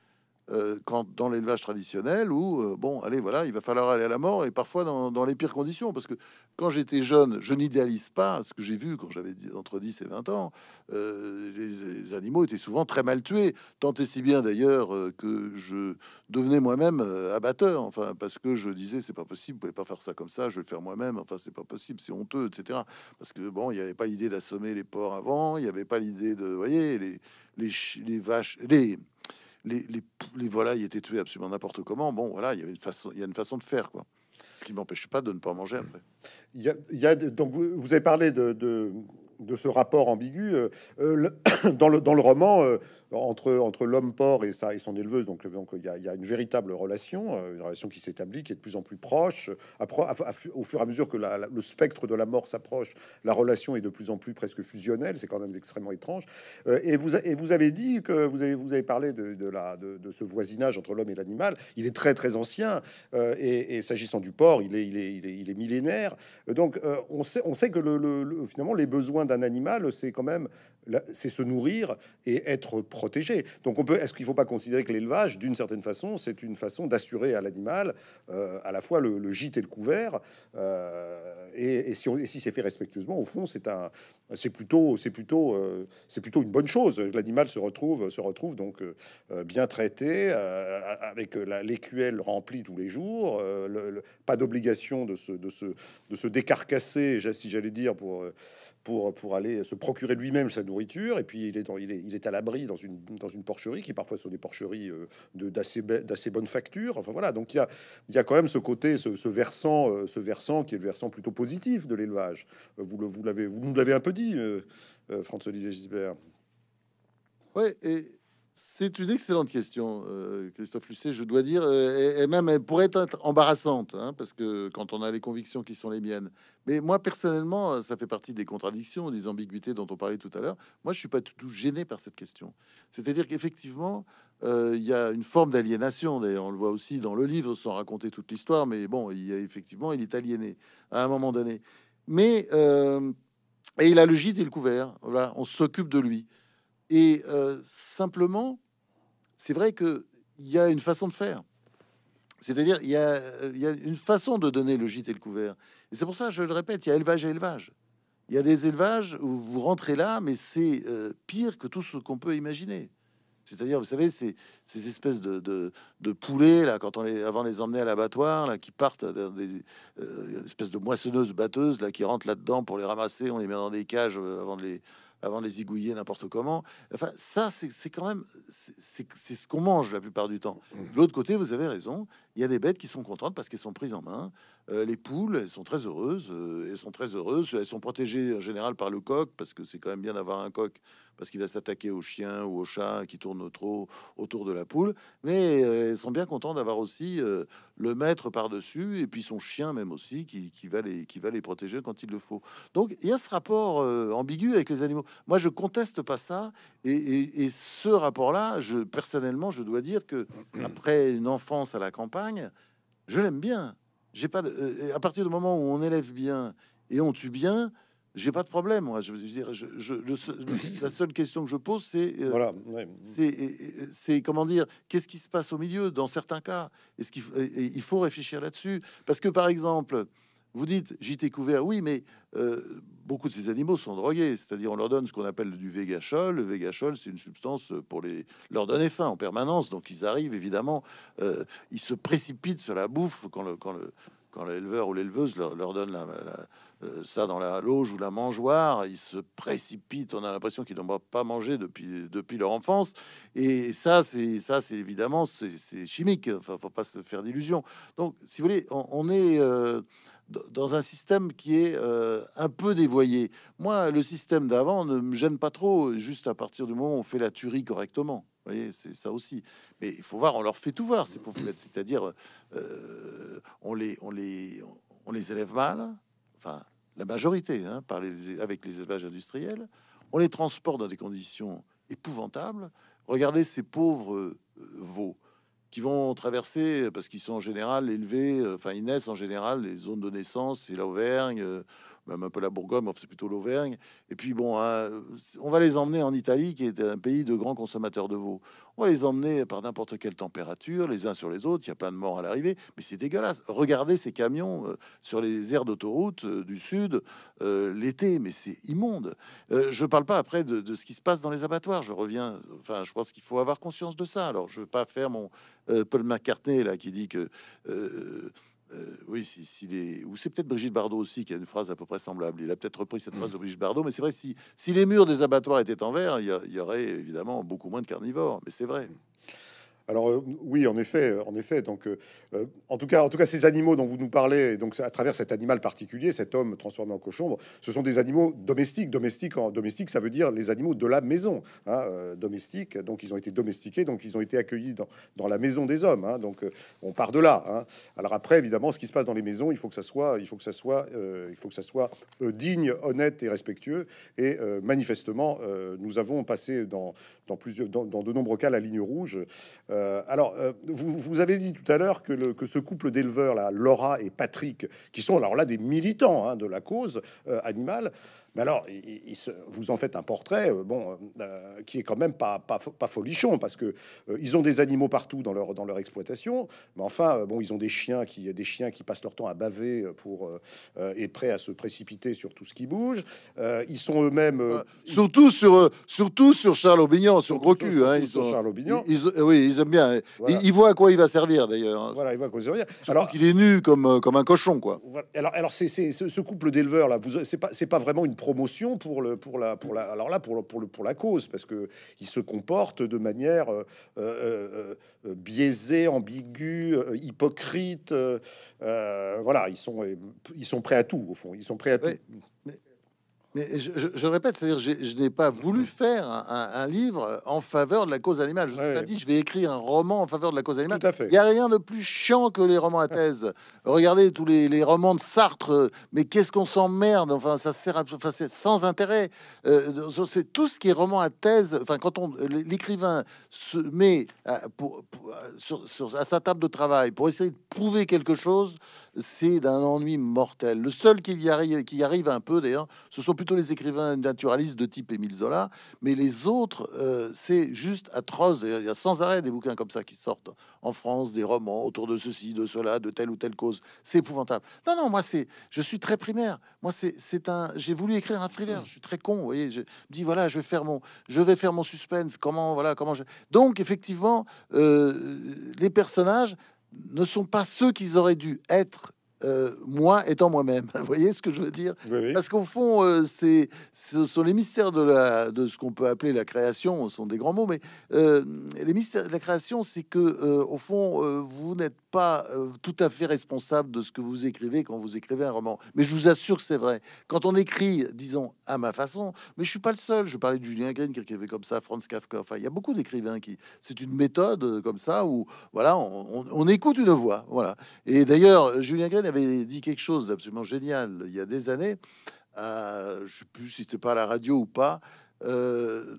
euh, quand, dans l'élevage traditionnel où, euh, bon, allez, voilà, il va falloir aller à la mort et parfois dans, les pires conditions. Parce que quand j'étais jeune, je n'idéalise pas ce que j'ai vu quand j'avais entre 10 et 20 ans. Euh, les, animaux étaient souvent très mal tués, tant et si bien d'ailleurs que je devenais moi-même abatteur. Enfin, parce que je disais, c'est pas possible, vous pouvez pas faire ça comme ça, je vais le faire moi-même. Enfin, c'est pas possible, c'est honteux, etc. Parce que bon, il n'y avait pas l'idée d'assommer les porcs avant, il n'y avait pas l'idée de, voyez, les, les, les vaches, les les, les, les volailles étaient tuées absolument n'importe comment. Bon, voilà, il y avait une façon, il y a une façon de faire, quoi. Ce qui m'empêche pas de ne pas manger après. Il y a, donc vous, avez parlé de, de, ce rapport ambigu euh, dans, le, dans le roman. Euh, entre, entre l'homme porc et, sa, et son éleveuse. Donc, donc il, y a, il une véritable relation, euh, une relation qui s'établit, qui est de plus en plus proche. après au fur et à mesure que le spectre de la mort s'approche, la relation est de plus en plus presque fusionnelle. C'est quand même extrêmement étrange. Euh, et, vous, et vous avez dit que vous avez, vous avez parlé de, de la, de, ce voisinage entre l'homme et l'animal. Il est très très ancien. Euh, et, s'agissant du porc, il est, il est, il est, millénaire. Donc on, sait, on sait que le, finalement les besoins d'un animal, c'est quand même c'est se nourrir et être protégé. Donc on peut, est-ce qu'il ne faut pas considérer que l'élevage, d'une certaine façon, c'est une façon d'assurer à l'animal euh, à la fois le, gîte et le couvert, euh, et, et, si, si c'est fait respectueusement, au fond, c'est un, c'est plutôt, c'est plutôt, euh, c'est plutôt une bonne chose. L'animal se retrouve, se retrouve donc bien traité, avec l'écuelle remplie tous les jours, pas d'obligation de se, de se, de se décarcasser, si j'allais dire pour, pour, pour aller se procurer lui-même sa nourriture, et puis il est, dans, il est, il est à l'abri dans une, dans une porcherie, qui parfois sont des porcheries euh, de d'assez d'assez bonne facture. Enfin voilà, donc il y a, il y quand même ce côté, ce, versant, euh, ce versant qui est le versant plutôt positif de l'élevage. Euh, vous, le, vous, l'avez, vous nous l'avez un peu dit, François-Olivier Gisbert. Oui, et c'est une excellente question, euh, Christophe Lucet, je dois dire, euh, et, même elle pourrait être embarrassante, hein, parce que quand on a les convictions qui sont les miennes. Mais moi, personnellement, euh, ça fait partie des contradictions, des ambiguïtés dont on parlait tout à l'heure. Moi, je suis pas tout gêné par cette question. C'est-à-dire qu'effectivement, il y a une forme d'aliénation. D'ailleurs, on le voit aussi dans le livre, sans raconter toute l'histoire, mais bon, il y a, effectivement, il est aliéné à un moment donné. Mais... et il a le gîte et le couvert. Voilà, on s'occupe de lui. Et euh, simplement, c'est vrai qu'il y a une façon de faire. C'est-à-dire, euh, il y, a, une façon de donner le gîte et le couvert. Et c'est pour ça, je le répète, il y a élevage et élevage. Il y a des élevages où vous rentrez là, mais c'est euh, pire que tout ce qu'on peut imaginer. C'est-à-dire, vous savez, ces, ces espèces de, poulets, là, quand on les, avant de les emmener à l'abattoir, là, qui partent dans des espèces de moissonneuses batteuses, là, qui rentrent là-dedans pour les ramasser, on les met dans des cages avant de les, avant de les igouiller n'importe comment. Enfin, ça, c'est quand même c'est ce qu'on mange la plupart du temps. De mmh. l'autre côté, vous avez raison, il y a des bêtes qui sont contentes parce qu'elles sont prises en main. Euh, les poules, elles sont très heureuses, euh, elles sont très heureuses, elles sont protégées en général par le coq, parce que c'est quand même bien d'avoir un coq, parce qu'il va s'attaquer aux chiens ou au chat qui tournent trop autour de la poule, mais euh, elles sont bien contentes d'avoir aussi le maître par-dessus, et puis son chien même aussi, qui, va les, qui va les protéger quand il le faut. Donc il y a ce rapport ambigu avec les animaux. Moi, je conteste pas ça, et, et ce rapport-là, je, personnellement, je dois dire que après une enfance à la campagne, je l'aime bien. J'ai pas euh, à partir du moment où on élève bien et on tue bien, j'ai pas de problème. Moi, je veux dire, je, le la seule question que je pose, c'est euh, voilà, c'est comment dire, qu'est-ce qui se passe au milieu dans certains cas Est-ce qu'il il faut réfléchir là-dessus Parce que par exemple, vous dites j'étais couvert, oui, mais euh, beaucoup de ces animaux sont drogués, c'est-à-dire on leur donne ce qu'on appelle du végachol. Le végachol, c'est une substance euh, pour les leur donner faim en permanence, donc ils arrivent évidemment, euh, ils se précipitent sur la bouffe quand le quand le quand l'éleveur ou l'éleveuse leur, donne euh, ça dans la loge ou la mangeoire, ils se précipitent. On a l'impression qu'ils n'ont pas mangé depuis, depuis leur enfance. Et ça, c'est ça, c'est évidemment c'est chimique. Enfin, faut pas se faire d'illusions. Donc, si vous voulez, on, est dans un système qui est euh, un peu dévoyé. Moi, le système d'avant ne me gêne pas trop, juste à partir du moment où on fait la tuerie correctement. Vous voyez, c'est ça aussi. Mais il faut voir, on leur fait tout voir, ces pauvres C'est-à-dire, euh, on, les, on, les, on les élève mal, enfin, la majorité, hein, par avec les élevages industriels. On les transporte dans des conditions épouvantables. Regardez ces pauvres euh, veaux qui vont traverser, parce qu'ils sont en général élevés, euh, enfin ils naissent en général les zones de naissance, c'est l'Auvergne, euh, même un peu la Bourgogne, enfin c'est plutôt l'Auvergne. Et puis bon, hein, on va les emmener en Italie, qui est un pays de grands consommateurs de veau. On va les emmener par n'importe quelle température, les uns sur les autres. Il y a plein de morts à l'arrivée, mais c'est dégueulasse. Regardez ces camions euh, sur les aires d'autoroute euh, du sud euh, l'été, mais c'est immonde. Je je parle pas après de, ce qui se passe dans les abattoirs. Je reviens. Enfin, je pense qu'il faut avoir conscience de ça. Alors, je veux pas faire mon Paul McCartney là qui dit que euh, oui, si, ou c'est peut-être Brigitte Bardot aussi qui a une phrase à peu près semblable. Il a peut-être repris cette phrase hmm. de Brigitte Bardot, mais c'est vrai, si, si les murs des abattoirs étaient en verre, il y, aurait évidemment beaucoup moins de carnivores, mais c'est vrai. Alors euh, oui, en effet, en effet. Donc, euh, euh, en tout cas, en tout cas, ces animaux dont vous nous parlez, donc à travers cet animal particulier, cet homme transformé en cochon, ce sont des animaux domestiques. Domestiques, en domestique, ça veut dire les animaux de la maison, hein, domestiques. Donc ils ont été domestiqués, donc ils ont été accueillis dans, la maison des hommes. Hein. donc on part de là. Hein. Alors après, évidemment, ce qui se passe dans les maisons, il faut que ça soit, il faut que ça soit, il faut que ça soit digne, honnête et respectueux. Et manifestement, nous avons passé dans dans, plusieurs, dans, de nombreux cas la ligne rouge. Euh, alors, euh, vous, avez dit tout à l'heure que, ce couple d'éleveurs, Laura et Patrick, qui sont alors là des militants hein, de la cause euh, animale, mais alors, il, vous en faites un portrait, euh, bon, euh, euh, qui est quand même pas, pas, pas folichon, parce que ils ont des animaux partout dans leur, dans leur exploitation, mais enfin, bon, ils ont des chiens qui, des chiens qui passent leur temps à baver pour et prêts à se précipiter sur tout ce qui bouge. ils sont eux-mêmes surtout sur surtout sur Charles Aubignon, sur Gros Cul. Hein, ils sont, Charles Aubignan. Ils, oui, ils aiment bien. Hein. Ils, voient à quoi il va servir d'ailleurs. Hein. Voilà, ils voient à quoi il va servir. alors qu'il est nu comme comme un cochon, quoi. Alors, alors c'est ce couple d'éleveurs là, vous c'est pas pas vraiment une pro promotion pour le pour la pour la alors là pour le, pour le pour la cause parce que il se comporte de manière euh, euh, euh, biaisée, ambiguë, hypocrite. voilà, ils sont ils sont prêts à tout au fond. Ils sont prêts à tout. Mais je, je, répète, c'est-à-dire, je, je n'ai pas voulu faire un, livre en faveur de la cause animale. Je ne pas dit, je vais écrire un roman en faveur de la cause animale. Il n'y a rien de plus chiant que les romans à thèse. Regardez tous les, romans de Sartre, euh, mais qu'est-ce qu'on s'emmerde Enfin, ça sert à, c'est sans intérêt. Euh, c'est tout ce qui est roman à thèse. Enfin, quand on l'écrivain se met euh, à sa table de travail pour essayer de prouver quelque chose, c'est d'un ennui mortel. Le seul qui y arrive, qui arrive un peu, d'ailleurs, ce sont plutôt les écrivains naturalistes de type Émile Zola, mais les autres, euh, c'est juste atroce. Il y a sans arrêt des bouquins comme ça qui sortent en France, des romans autour de ceci, de cela, de telle ou telle cause. C'est épouvantable. Non, non, moi, c'est, je suis très primaire. Moi, c'est un, j'ai voulu écrire un thriller. Je suis très con, vous voyez. Je me dis voilà, je vais faire mon, je vais faire mon suspense. Comment, voilà, comment je. Donc, effectivement, euh, les personnages ne sont pas ceux qu'ils auraient dû être euh, moi étant moi-même. Vous voyez ce que je veux dire Parce qu'au fond, euh, c'est, ce sont les mystères de, la, de ce qu'on peut appeler la création, ce sont des grands mots, mais euh, les mystères de la création, c'est que, au fond, vous n'êtes pas tout à fait responsable de ce que vous écrivez quand vous écrivez un roman. Mais je vous assure que c'est vrai. Quand on écrit, disons, à ma façon, mais je suis pas le seul. Je parlais de Julien Green qui écrivait comme ça, Franz Kafka. Enfin, il y a beaucoup d'écrivains qui. C'est une méthode comme ça où, voilà, on, écoute une voix. Voilà. Et d'ailleurs, Julien Green avait dit quelque chose d'absolument génial il y a des années. Euh, je sais plus si c'était pas la radio ou pas. Euh,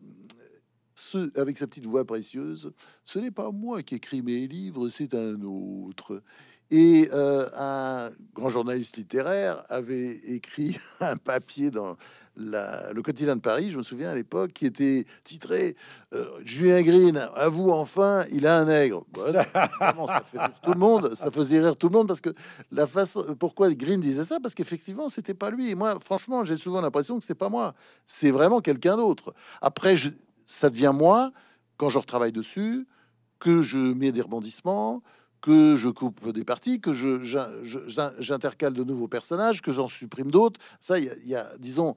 ce, avec sa petite voix précieuse, ce n'est pas moi qui écris mes livres, c'est un autre. Et euh, un grand journaliste littéraire avait écrit un papier dans le quotidien de Paris, je me souviens à l'époque, qui était titré euh, Julien Green, avoue enfin, il a un nègre. ça tout le monde, ça faisait rire tout le monde parce que la façon, pourquoi Green disait ça Parce qu'effectivement, c'était pas lui. moi, franchement, j'ai souvent l'impression que c'est pas moi, c'est vraiment quelqu'un d'autre. Après, ça devient moi quand je retravaille dessus, que je mets des rebondissements, que je coupe des parties, que je, j'intercale de nouveaux personnages, que j'en supprime d'autres. Ça, il y, a, disons,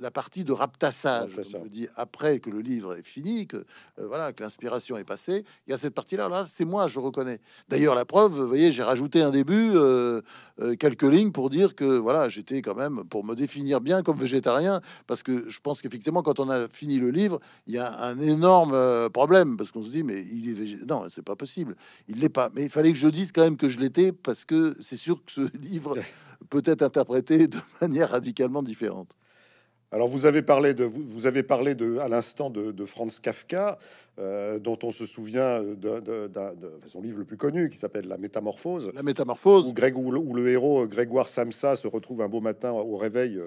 la partie de raptassage, je après que le livre est fini, que euh, voilà, que l'inspiration est passée, il y a cette partie-là. Là, c'est moi, je reconnais. D'ailleurs, la preuve, vous voyez, j'ai rajouté un début, euh, euh, quelques lignes pour dire que voilà, j'étais quand même pour me définir bien comme végétarien, parce que je pense qu'effectivement, quand on a fini le livre, il y a un énorme problème parce qu'on se dit, mais il est végétarien. Non, c'est pas possible. Il l'est pas. Mais il fallait que je dise quand même que je l'étais parce que c'est sûr que ce livre peut être interprété de manière radicalement différente. Alors vous avez parlé de vous, avez parlé à l'instant de Franz Kafka. Euh, dont on se souvient euh, de, de, son livre le plus connu qui s'appelle La Métamorphose. La Métamorphose. Où, le, héros euh, Grégoire Samsa se retrouve un beau matin au réveil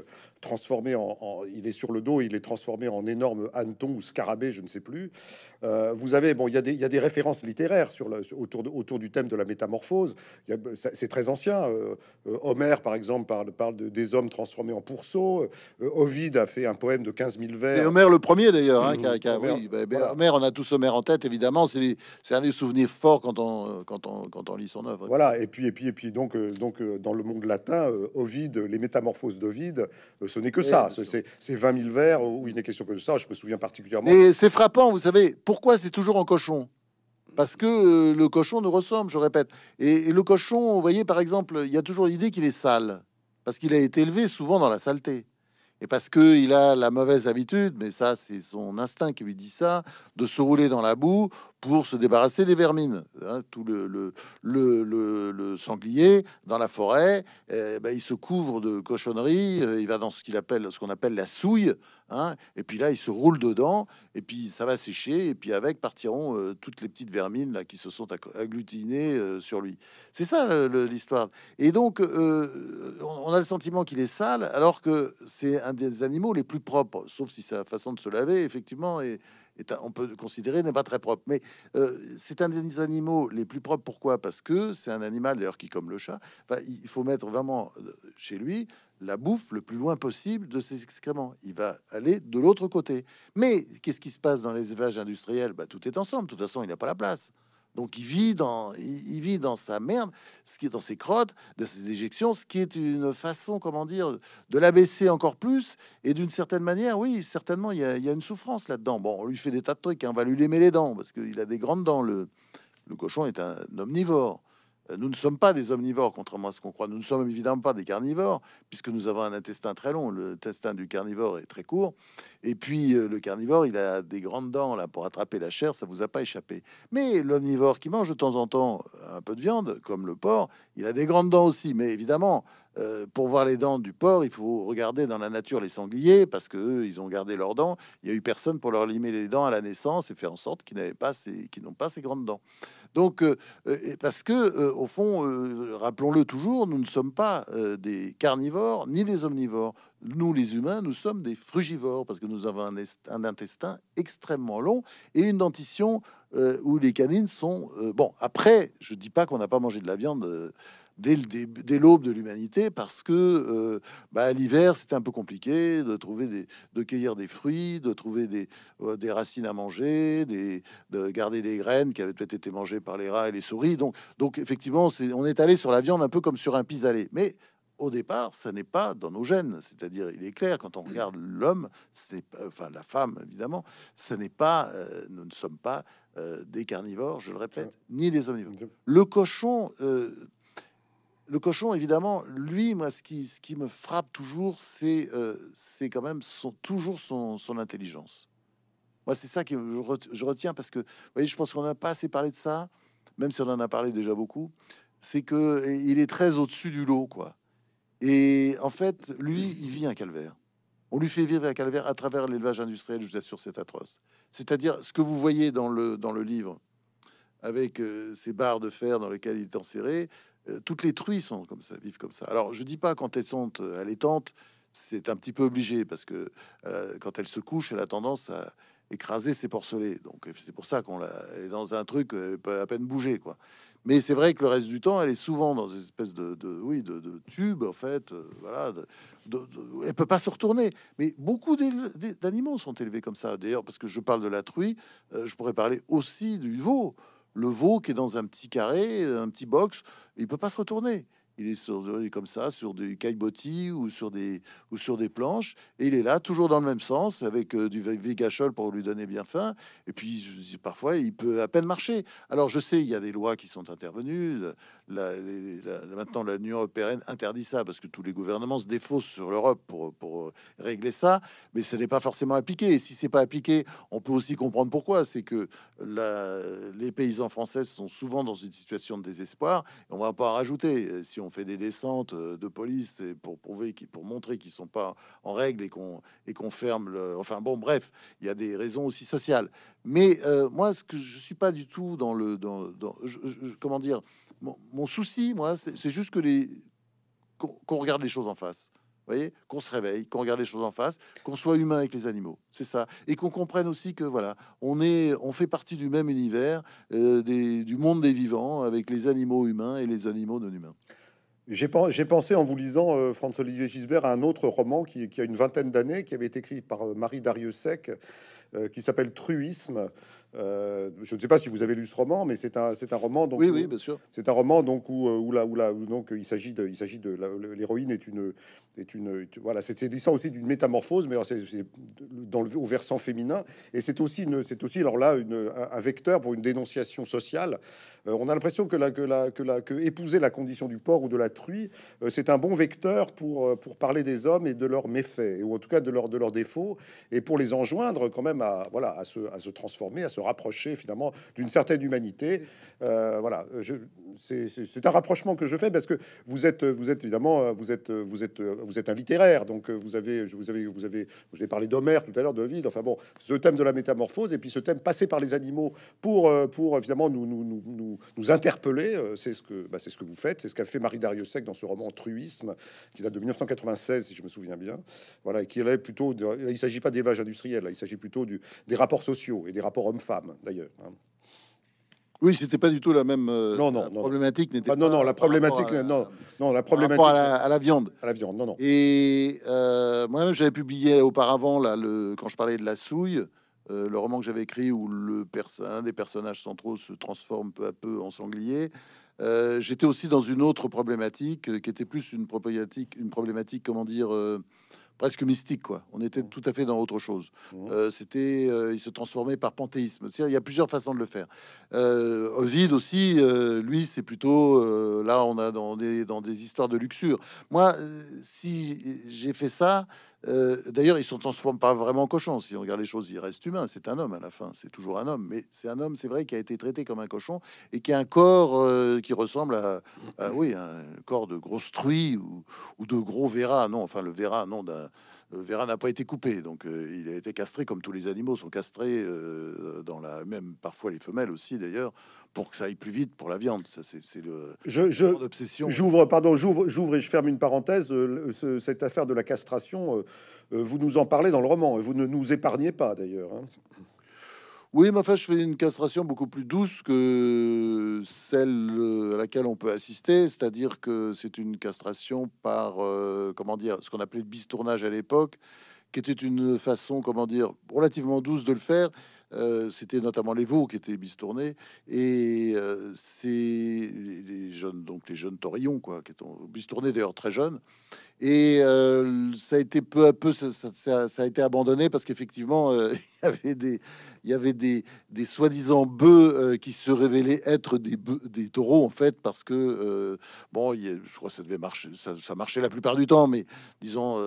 transformé en, Il est sur le dos, il est transformé en énorme hanneton ou scarabée, je ne sais plus. vous avez, bon, il y, y, a des références littéraires sur, le, autour, autour, du thème de la métamorphose. C'est très ancien. Homère, par exemple, parle, parle des hommes transformés en pourceaux. Ovide a fait un poème de 15 000 vers. Et Homère le premier, d'ailleurs. Hein, mmh. Homère ben, ben, en a tout sommaire en tête, évidemment. C'est un des souvenirs forts quand on, quand on, quand on lit son œuvre. Voilà, et puis, et puis, et puis donc, euh, donc euh, dans le monde latin, euh, Ovide, les métamorphoses d'Ovide, ce n'est que ça. C'est 20 000 vers où il n'est question que de ça. Je me souviens particulièrement. Et c'est frappant, vous savez, pourquoi c'est toujours en cochon parce que le cochon nous ressemble, je répète. Et, et le cochon, vous voyez, par exemple, il y a toujours l'idée qu'il est sale, parce qu'il a été élevé souvent dans la saleté et parce qu'il a la mauvaise habitude, mais ça c'est son instinct qui lui dit ça, de se rouler dans la boue pour se débarrasser des vermines. Hein. tout le, sanglier dans la forêt, eh ben, il se couvre de cochonneries, euh, il va dans ce qu'on appelle la souille, Hein. et puis là, il se roule dedans, et puis ça va sécher, et puis avec partiront euh, toutes les petites vermines là, qui se sont agglutinées euh, sur lui. C'est ça l'histoire. Et donc, euh, on a le sentiment qu'il est sale, alors que c'est un des animaux les plus propres, sauf si sa façon de se laver, effectivement, est on peut considérer n'est pas très propre. Mais c'est un des animaux les plus propres. Pourquoi Parce que c'est un animal, d'ailleurs, qui, comme le chat, il faut mettre vraiment chez lui la bouffe le plus loin possible de ses excréments. Il va aller de l'autre côté. Mais qu'est-ce qui se passe dans les élevages industriels bah, Tout est ensemble. De toute façon, il n'a pas la place. Donc il vit dans, il, vit dans sa merde, ce qui est dans ses crottes, de ses éjections, ce qui est une façon, comment dire, de l'abaisser encore plus. Et d'une certaine manière, oui, certainement, il y a, une souffrance là-dedans. Bon, on lui fait des tas de trucs, hein. on va lui lémer les dents, parce qu'il a des grandes dents. le cochon est un omnivore. Nous ne sommes pas des omnivores, contrairement à ce qu'on croit. Nous ne sommes évidemment pas des carnivores, puisque nous avons un intestin très long. Le intestin du carnivore est très court. Et puis, euh, le carnivore, il a des grandes dents là, pour attraper la chair, ça ne vous a pas échappé. Mais l'omnivore qui mange de temps en temps un peu de viande, comme le porc, il a des grandes dents aussi. Mais évidemment, euh, pour voir les dents du porc, il faut regarder dans la nature les sangliers parce que ils ont gardé leurs dents. Il n'y a eu personne pour leur limer les dents à la naissance et faire en sorte qu'ils n'avaient pas qu'ils n'ont pas ces grandes dents. Donc, euh, euh, parce que, euh, au fond, rappelons-le toujours, nous ne sommes pas des carnivores ni des omnivores. Nous, les humains, nous sommes des frugivores parce que nous avons un, intestin extrêmement long et une dentition où les canines sont... bon, après, je ne dis pas qu'on n'a pas mangé de la viande dès, l'aube de l'humanité parce que euh, bah, l'hiver c'était un peu compliqué de trouver des, de cueillir des fruits, de trouver des, euh, des racines à manger, des, de garder des graines qui avaient peut-être été mangées par les rats et les souris. Donc, donc effectivement, on est allé sur la viande un peu comme sur un pis-aller, mais au départ, ça n'est pas dans nos gènes. C'est-à-dire, il est clair, quand on regarde l'homme, c'est, enfin la femme évidemment, ce n'est pas, euh, nous ne sommes pas des carnivores, je le répète, ni des omnivores. Le cochon, le cochon, évidemment, lui, moi, ce qui, ce qui me frappe toujours, c'est euh, quand même son, toujours son, intelligence. Moi, c'est ça que je retiens parce que, vous voyez, je pense qu'on n'a pas assez parlé de ça, même si on en a parlé déjà beaucoup. C'est que il est très au-dessus du lot, quoi. Et en fait, lui, il vit un calvaire. On lui fait vivre un calvaire à travers l'élevage industriel, je vous assure, c'est atroce. C'est-à-dire, ce que vous voyez dans le, dans le livre, avec euh, ces barres de fer dans lesquelles il est enserré, euh, toutes les truies sont comme ça, vivent comme ça. Alors, je dis pas quand elles sont euh, allaitantes, c'est un petit peu obligé parce que euh, quand elle se couche, elle a tendance à écraser ses porcelets. Donc, c'est pour ça qu'on est dans un truc, à peine bouger quoi. Mais c'est vrai que le reste du temps, elle est souvent dans une espèce de, de oui de, de, tube en fait. voilà, elle peut pas se retourner. Mais beaucoup d'animaux sont élevés comme ça. D'ailleurs, parce que je parle de la truie, je pourrais parler aussi du veau le veau qui est dans un petit carré, un petit box, il peut pas se retourner. Il est, sur, comme ça sur des caillebotis ou sur des ou sur des planches et il est là toujours dans le même sens avec euh, du vegachol pour lui donner bien faim et puis parfois il peut à peine marcher. Alors je sais il y a des lois qui sont intervenues, maintenant la européenne interdit ça parce que tous les gouvernements se défaussent sur l'Europe pour, euh, régler ça, mais ce n'est pas forcément appliqué. Et si c'est pas appliqué, on peut aussi comprendre pourquoi. C'est que les paysans français sont souvent dans une situation de désespoir. Et on va pas en rajouter euh, si on fait des descentes euh, de police pour prouver pour montrer qu'ils sont pas en règle et qu'on et qu'on ferme. enfin bon, bref, il y a des raisons aussi sociales. Mais moi, ce que je suis pas du tout dans le comment dire mon, souci, moi, c'est juste que les qu'on regarde les choses en face. voyez, qu'on se réveille, qu'on regarde les choses en face, qu'on soit humain avec les animaux, c'est ça, et qu'on comprenne aussi que voilà, on est, on fait partie du même univers, euh, du monde des vivants, avec les animaux humains et les animaux non humains. J'ai pensé en vous lisant euh, François-Olivier Gisbert à un autre roman qui, a une vingtaine d'années, qui avait été écrit par euh, Marie Dariussec, qui s'appelle Truisme. Euh, je ne sais pas si vous avez lu ce roman, mais c'est un, c'est un roman donc oui, C'est un roman donc où, euh, où là, où là, donc euh, il s'agit de, il s'agit de l'héroïne est une, une, voilà, c'est l'histoire aussi d'une métamorphose, mais c'est dans le au versant féminin, et c'est aussi c'est aussi alors là une, un vecteur pour une dénonciation sociale. Euh, on a l'impression que la, que la, que la, que épouser la condition du porc ou de la truie, euh, c'est un bon vecteur pour euh, pour parler des hommes et de leurs méfaits, ou en tout cas de leurs de leurs défauts, et pour les enjoindre quand même à voilà à se, transformer, à se rapprocher finalement d'une certaine humanité. Euh, voilà, c'est un rapprochement que je fais parce que vous êtes vous êtes évidemment vous êtes vous êtes vous êtes un littéraire, donc euh, vous avez, je vous avez, vous avez, parlé d'Homère tout à l'heure, de Vide. Enfin bon, ce thème de la métamorphose et puis ce thème passé par les animaux pour, euh, pour évidemment euh, nous, nous, nous, nous interpeller. C'est ce que, bah, c'est ce que vous faites. C'est ce qu'a fait Marie Dariussec dans ce roman Truisme, qui date de 1996, si je me souviens bien. Voilà, et qui est plutôt, il s'agit pas vages industriels, il s'agit plutôt du, des rapports sociaux et des rapports hommes-femmes d'ailleurs. Hein. Oui, c'était pas du tout la même problématique. Euh, non, non, la problématique. N'était ah, pas non, non, la problématique, non, non, la problématique à la, viande. À la viande, non, non. Et euh, moi-même, j'avais publié auparavant, là, le, quand je parlais de la souille, euh, le roman que j'avais écrit où le un des personnages centraux se transforme peu à peu en sanglier. J'étais aussi dans une autre problématique qui était plus une problématique, une problématique, comment dire presque mystique, quoi. On était mm. tout à fait dans autre chose. Mm. Euh, c'était, euh, il se transformait par panthéisme. Il y a plusieurs façons de le faire. Euh, Ovid aussi, euh, lui, c'est plutôt là, on a dans des, dans des histoires de luxure. Moi, si j'ai fait ça, euh, d'ailleurs, ils ne se transforment pas vraiment cochon. Si on regarde les choses, il reste humain. C'est un homme à la fin. C'est toujours un homme. Mais c'est un homme, c'est vrai, qui a été traité comme un cochon et qui a un corps euh, qui ressemble à, oui, un corps de grosse truie ou, ou de gros verra. Non, enfin, le verra, non, d'un euh, Vera n'a pas été coupé, donc euh, il a été castré comme tous les animaux sont castrés, euh, dans la même parfois les femelles aussi d'ailleurs, pour que ça aille plus vite pour la viande. Ça c'est le je, J'ouvre, pardon, j'ouvre, j'ouvre et je ferme une parenthèse. cette affaire de la castration, vous nous en parlez dans le roman, vous ne nous épargnez pas d'ailleurs. Hein. Oui, mais enfin, je fais une castration beaucoup plus douce que celle euh, à laquelle on peut assister, c'est-à-dire que c'est une castration par, euh, comment dire, ce qu'on appelait le bistournage à l'époque, qui était une façon, comment dire, relativement douce de le faire, euh, c'était notamment les veaux qui étaient bistournés et euh, c'est les, jeunes, donc les jeunes taurillons, quoi, qui étaient bistournés d'ailleurs très jeunes. Et euh, ça a été peu à peu, ça, a été abandonné parce qu'effectivement, il y avait des, il y avait des, des soi-disant bœufs qui se révélaient être des, des taureaux en fait, parce que bon, il je crois que ça devait marcher, ça, marchait la plupart du temps, mais disons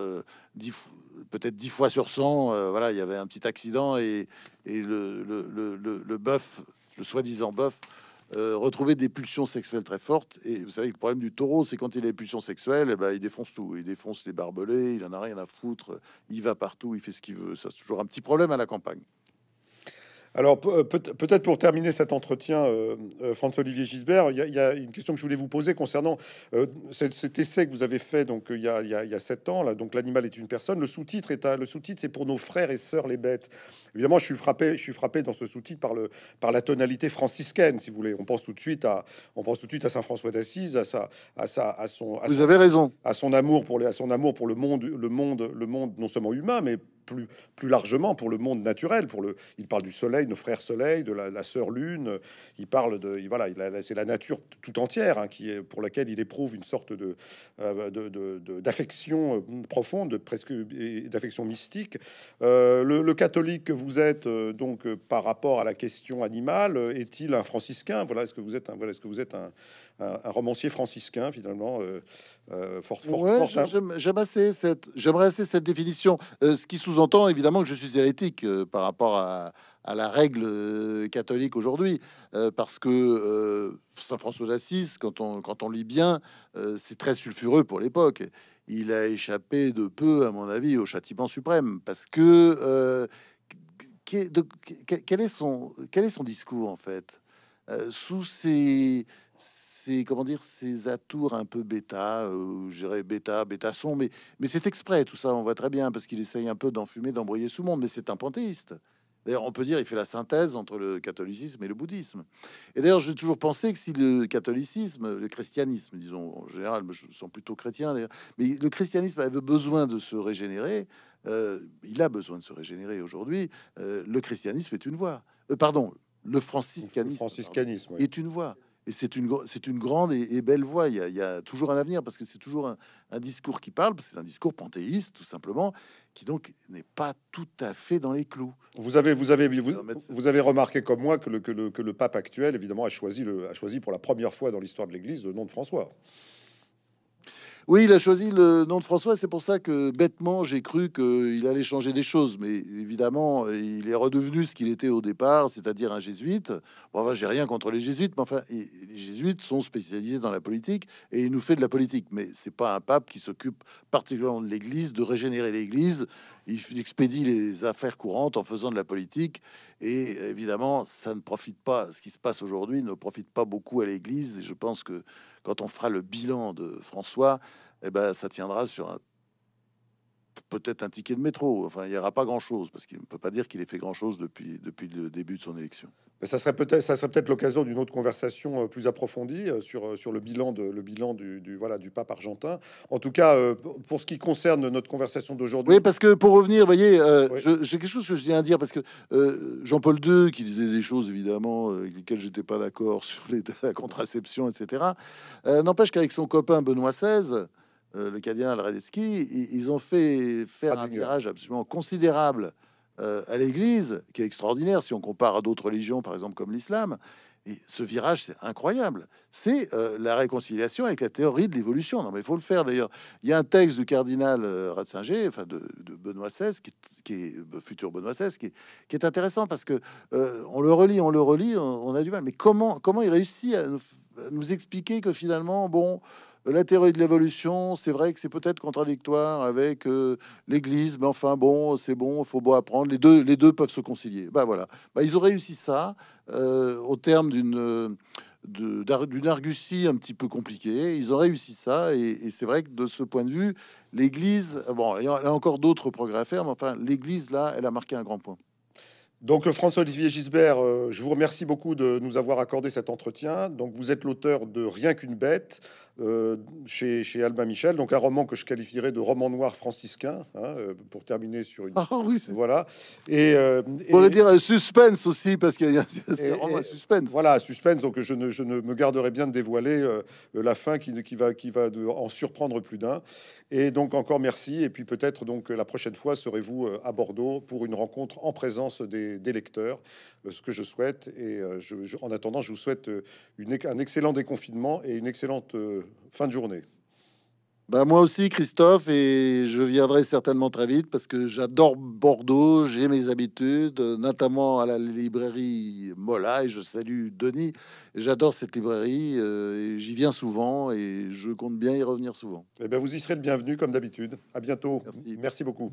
peut-être dix fois sur 100, euh, voilà, il y avait un petit accident et, le, le, bœuf, le soi-disant bœuf, euh, retrouvait des pulsions sexuelles très fortes. Et vous savez, le problème du taureau, c'est quand il a des pulsions sexuelles, eh ben, il défonce tout. Il défonce les barbelés, il en a rien à foutre, il va partout, il fait ce qu'il veut. Ça, c'est toujours un petit problème à la campagne. Alors euh, peut-être pour terminer cet entretien, euh, euh, François-Olivier Gisbert, il y, a une question que je voulais vous poser concernant cet, essai que vous avez fait donc il y a, sept ans là. Donc l'animal est une personne. Le sous-titre est le sous-titre c'est pour nos frères et sœurs les bêtes. Évidemment, je suis frappé, je suis frappé dans ce sous-titre par le par la tonalité franciscaine, si vous voulez. On pense tout de suite à on pense tout de suite à Saint François d'Assise, à sa à sa à son. vous avez raison. À son amour pour les, à son amour pour le monde, le monde, le monde non seulement humain mais plus, plus largement pour le monde naturel. Pour le, il parle du soleil, nos frères soleil, de la, la sœur lune. Il parle de, il, voilà, c'est la nature tout entière hein, qui est, pour laquelle il éprouve une sorte de, euh, d'affection euh, profonde, presque d'affection mystique. Euh, le, le, catholique que vous êtes donc par rapport à la question animale, est-il un franciscain Voilà, est-ce que vous êtes un, voilà, est-ce que vous êtes un, un, romancier franciscain, finalement, euh, euh, fort, fort, hein. J'aimerais fort assez, cette, définition, euh, ce qui sous-entend évidemment que je suis hérétique par rapport à, la règle catholique aujourd'hui, parce que Saint François d'Assise, quand on, quand lit bien, c'est très sulfureux pour l'époque. Il a échappé de peu, à mon avis, au châtiment suprême, parce que quel, est son, quel est son discours en fait sous ces ces comment dire ces atours un peu bêta, euh, bêta, bêta son, mais mais c'est exprès tout ça, on voit très bien parce qu'il essaye un peu d'enfumer, d'embrouiller tout le monde, mais c'est un panthéiste. D'ailleurs, on peut dire il fait la synthèse entre le catholicisme et le bouddhisme. Et d'ailleurs, j'ai toujours pensé que si le catholicisme, le christianisme, disons en général, je sens plutôt chrétien, mais le christianisme avait besoin de se régénérer. Euh, il a besoin de se régénérer aujourd'hui. Euh, le christianisme est une voie. Euh, pardon, le franciscanisme, est une voie et c'est une, grande et, belle voie. Il y, a, toujours un avenir parce que c'est toujours un, discours qui parle, c'est un discours panthéiste tout simplement, qui donc n'est pas tout à fait dans les clous. Vous avez, vous avez, avez remarqué comme moi que le, pape actuel, évidemment, a choisi, a choisi pour la première fois dans l'histoire de l'Église le nom de François. Oui, il a choisi le nom de François. C'est pour ça que bêtement, j'ai cru qu'il allait changer des choses. Mais évidemment, il est redevenu ce qu'il était au départ, c'est-à-dire un jésuite. Bon, enfin, j'ai rien contre les jésuites, mais enfin, les jésuites sont spécialisés dans la politique et il nous fait de la politique. Mais c'est pas un pape qui s'occupe particulièrement de l'Église, de régénérer l'Église. Il expédie les affaires courantes en faisant de la politique. Et évidemment, ça ne profite pas. Ce qui se passe aujourd'hui ne profite pas beaucoup à l'Église. Et je pense que quand on fera le bilan de François, eh ben, ça tiendra sur peut-être un ticket de métro. Enfin, il n'y aura pas grand-chose, parce qu'il ne peut pas dire qu'il ait fait grand-chose depuis, depuis le début de son élection ça serait peut-être, ça peut-être l'occasion d'une autre conversation euh, plus approfondie euh, sur, euh, sur le bilan de le bilan du, voilà du pape argentin. En tout cas, pour ce qui concerne notre conversation d'aujourd'hui. Oui, parce que pour revenir, vous voyez, j'ai quelque chose que je viens à dire parce que Jean-Paul II, qui disait des choses évidemment avec lesquelles j'étais pas d'accord sur les, la contraception, etc. N'empêche qu'avec son copain Benoît XVI. le cardinal Radetzky, ils, ont fait faire ah, un virage absolument considérable euh, à l'Église, qui est extraordinaire si on compare à d'autres religions, par exemple comme l'islam. Et ce virage, c'est incroyable. C'est euh, la réconciliation avec la théorie de l'évolution. Non, mais il faut le faire d'ailleurs. Il y a un texte du cardinal euh, Ratzinger, enfin de, Benoît XVI, qui, est futur Benoît XVI, qui, est intéressant parce que on le relit, on le relit, on, a du mal. Mais comment, comment il réussit à nous expliquer que finalement, bon, la théorie de l'évolution, c'est vrai que c'est peut-être contradictoire avec euh, l'Église, mais enfin bon, c'est bon, il faut beau apprendre. Les deux, les deux peuvent se concilier. Bah voilà. Ben, ils ont réussi ça euh, au terme d'une euh, d'une un petit peu compliquée. Ils ont réussi ça, et, et c'est vrai que de ce point de vue, l'Église, bon, il y a encore d'autres progrès à faire, mais enfin, l'Église, là, elle a marqué un grand point. Donc François-Olivier Gisbert, je vous remercie beaucoup de nous avoir accordé cet entretien. Donc vous êtes l'auteur de Rien qu'une bête, euh, chez, chez, Albin Michel, donc un roman que je qualifierais de roman noir franciscain, hein, euh, pour terminer sur une. Ah voilà. Et, euh, on pourrait dire suspense aussi, parce qu'il y a un suspense. Voilà, suspense, donc je ne, je ne, me garderai bien de dévoiler la fin qui, qui va, qui va en surprendre plus d'un. Et donc encore merci, et puis peut-être donc la prochaine fois serez-vous à Bordeaux pour une rencontre en présence des, des lecteurs. Euh, ce que je souhaite. Et euh, je, en attendant, je vous souhaite euh, une, un excellent déconfinement et une excellente fin de journée. Ben moi aussi, Christophe, et je viendrai certainement très vite parce que j'adore Bordeaux, j'ai mes habitudes, notamment à la librairie Mola, et je salue Denis. J'adore cette librairie, et j'y viens souvent, et je compte bien y revenir souvent. Eh ben, vous y serez le bienvenu, comme d'habitude. À bientôt. Merci, Merci beaucoup.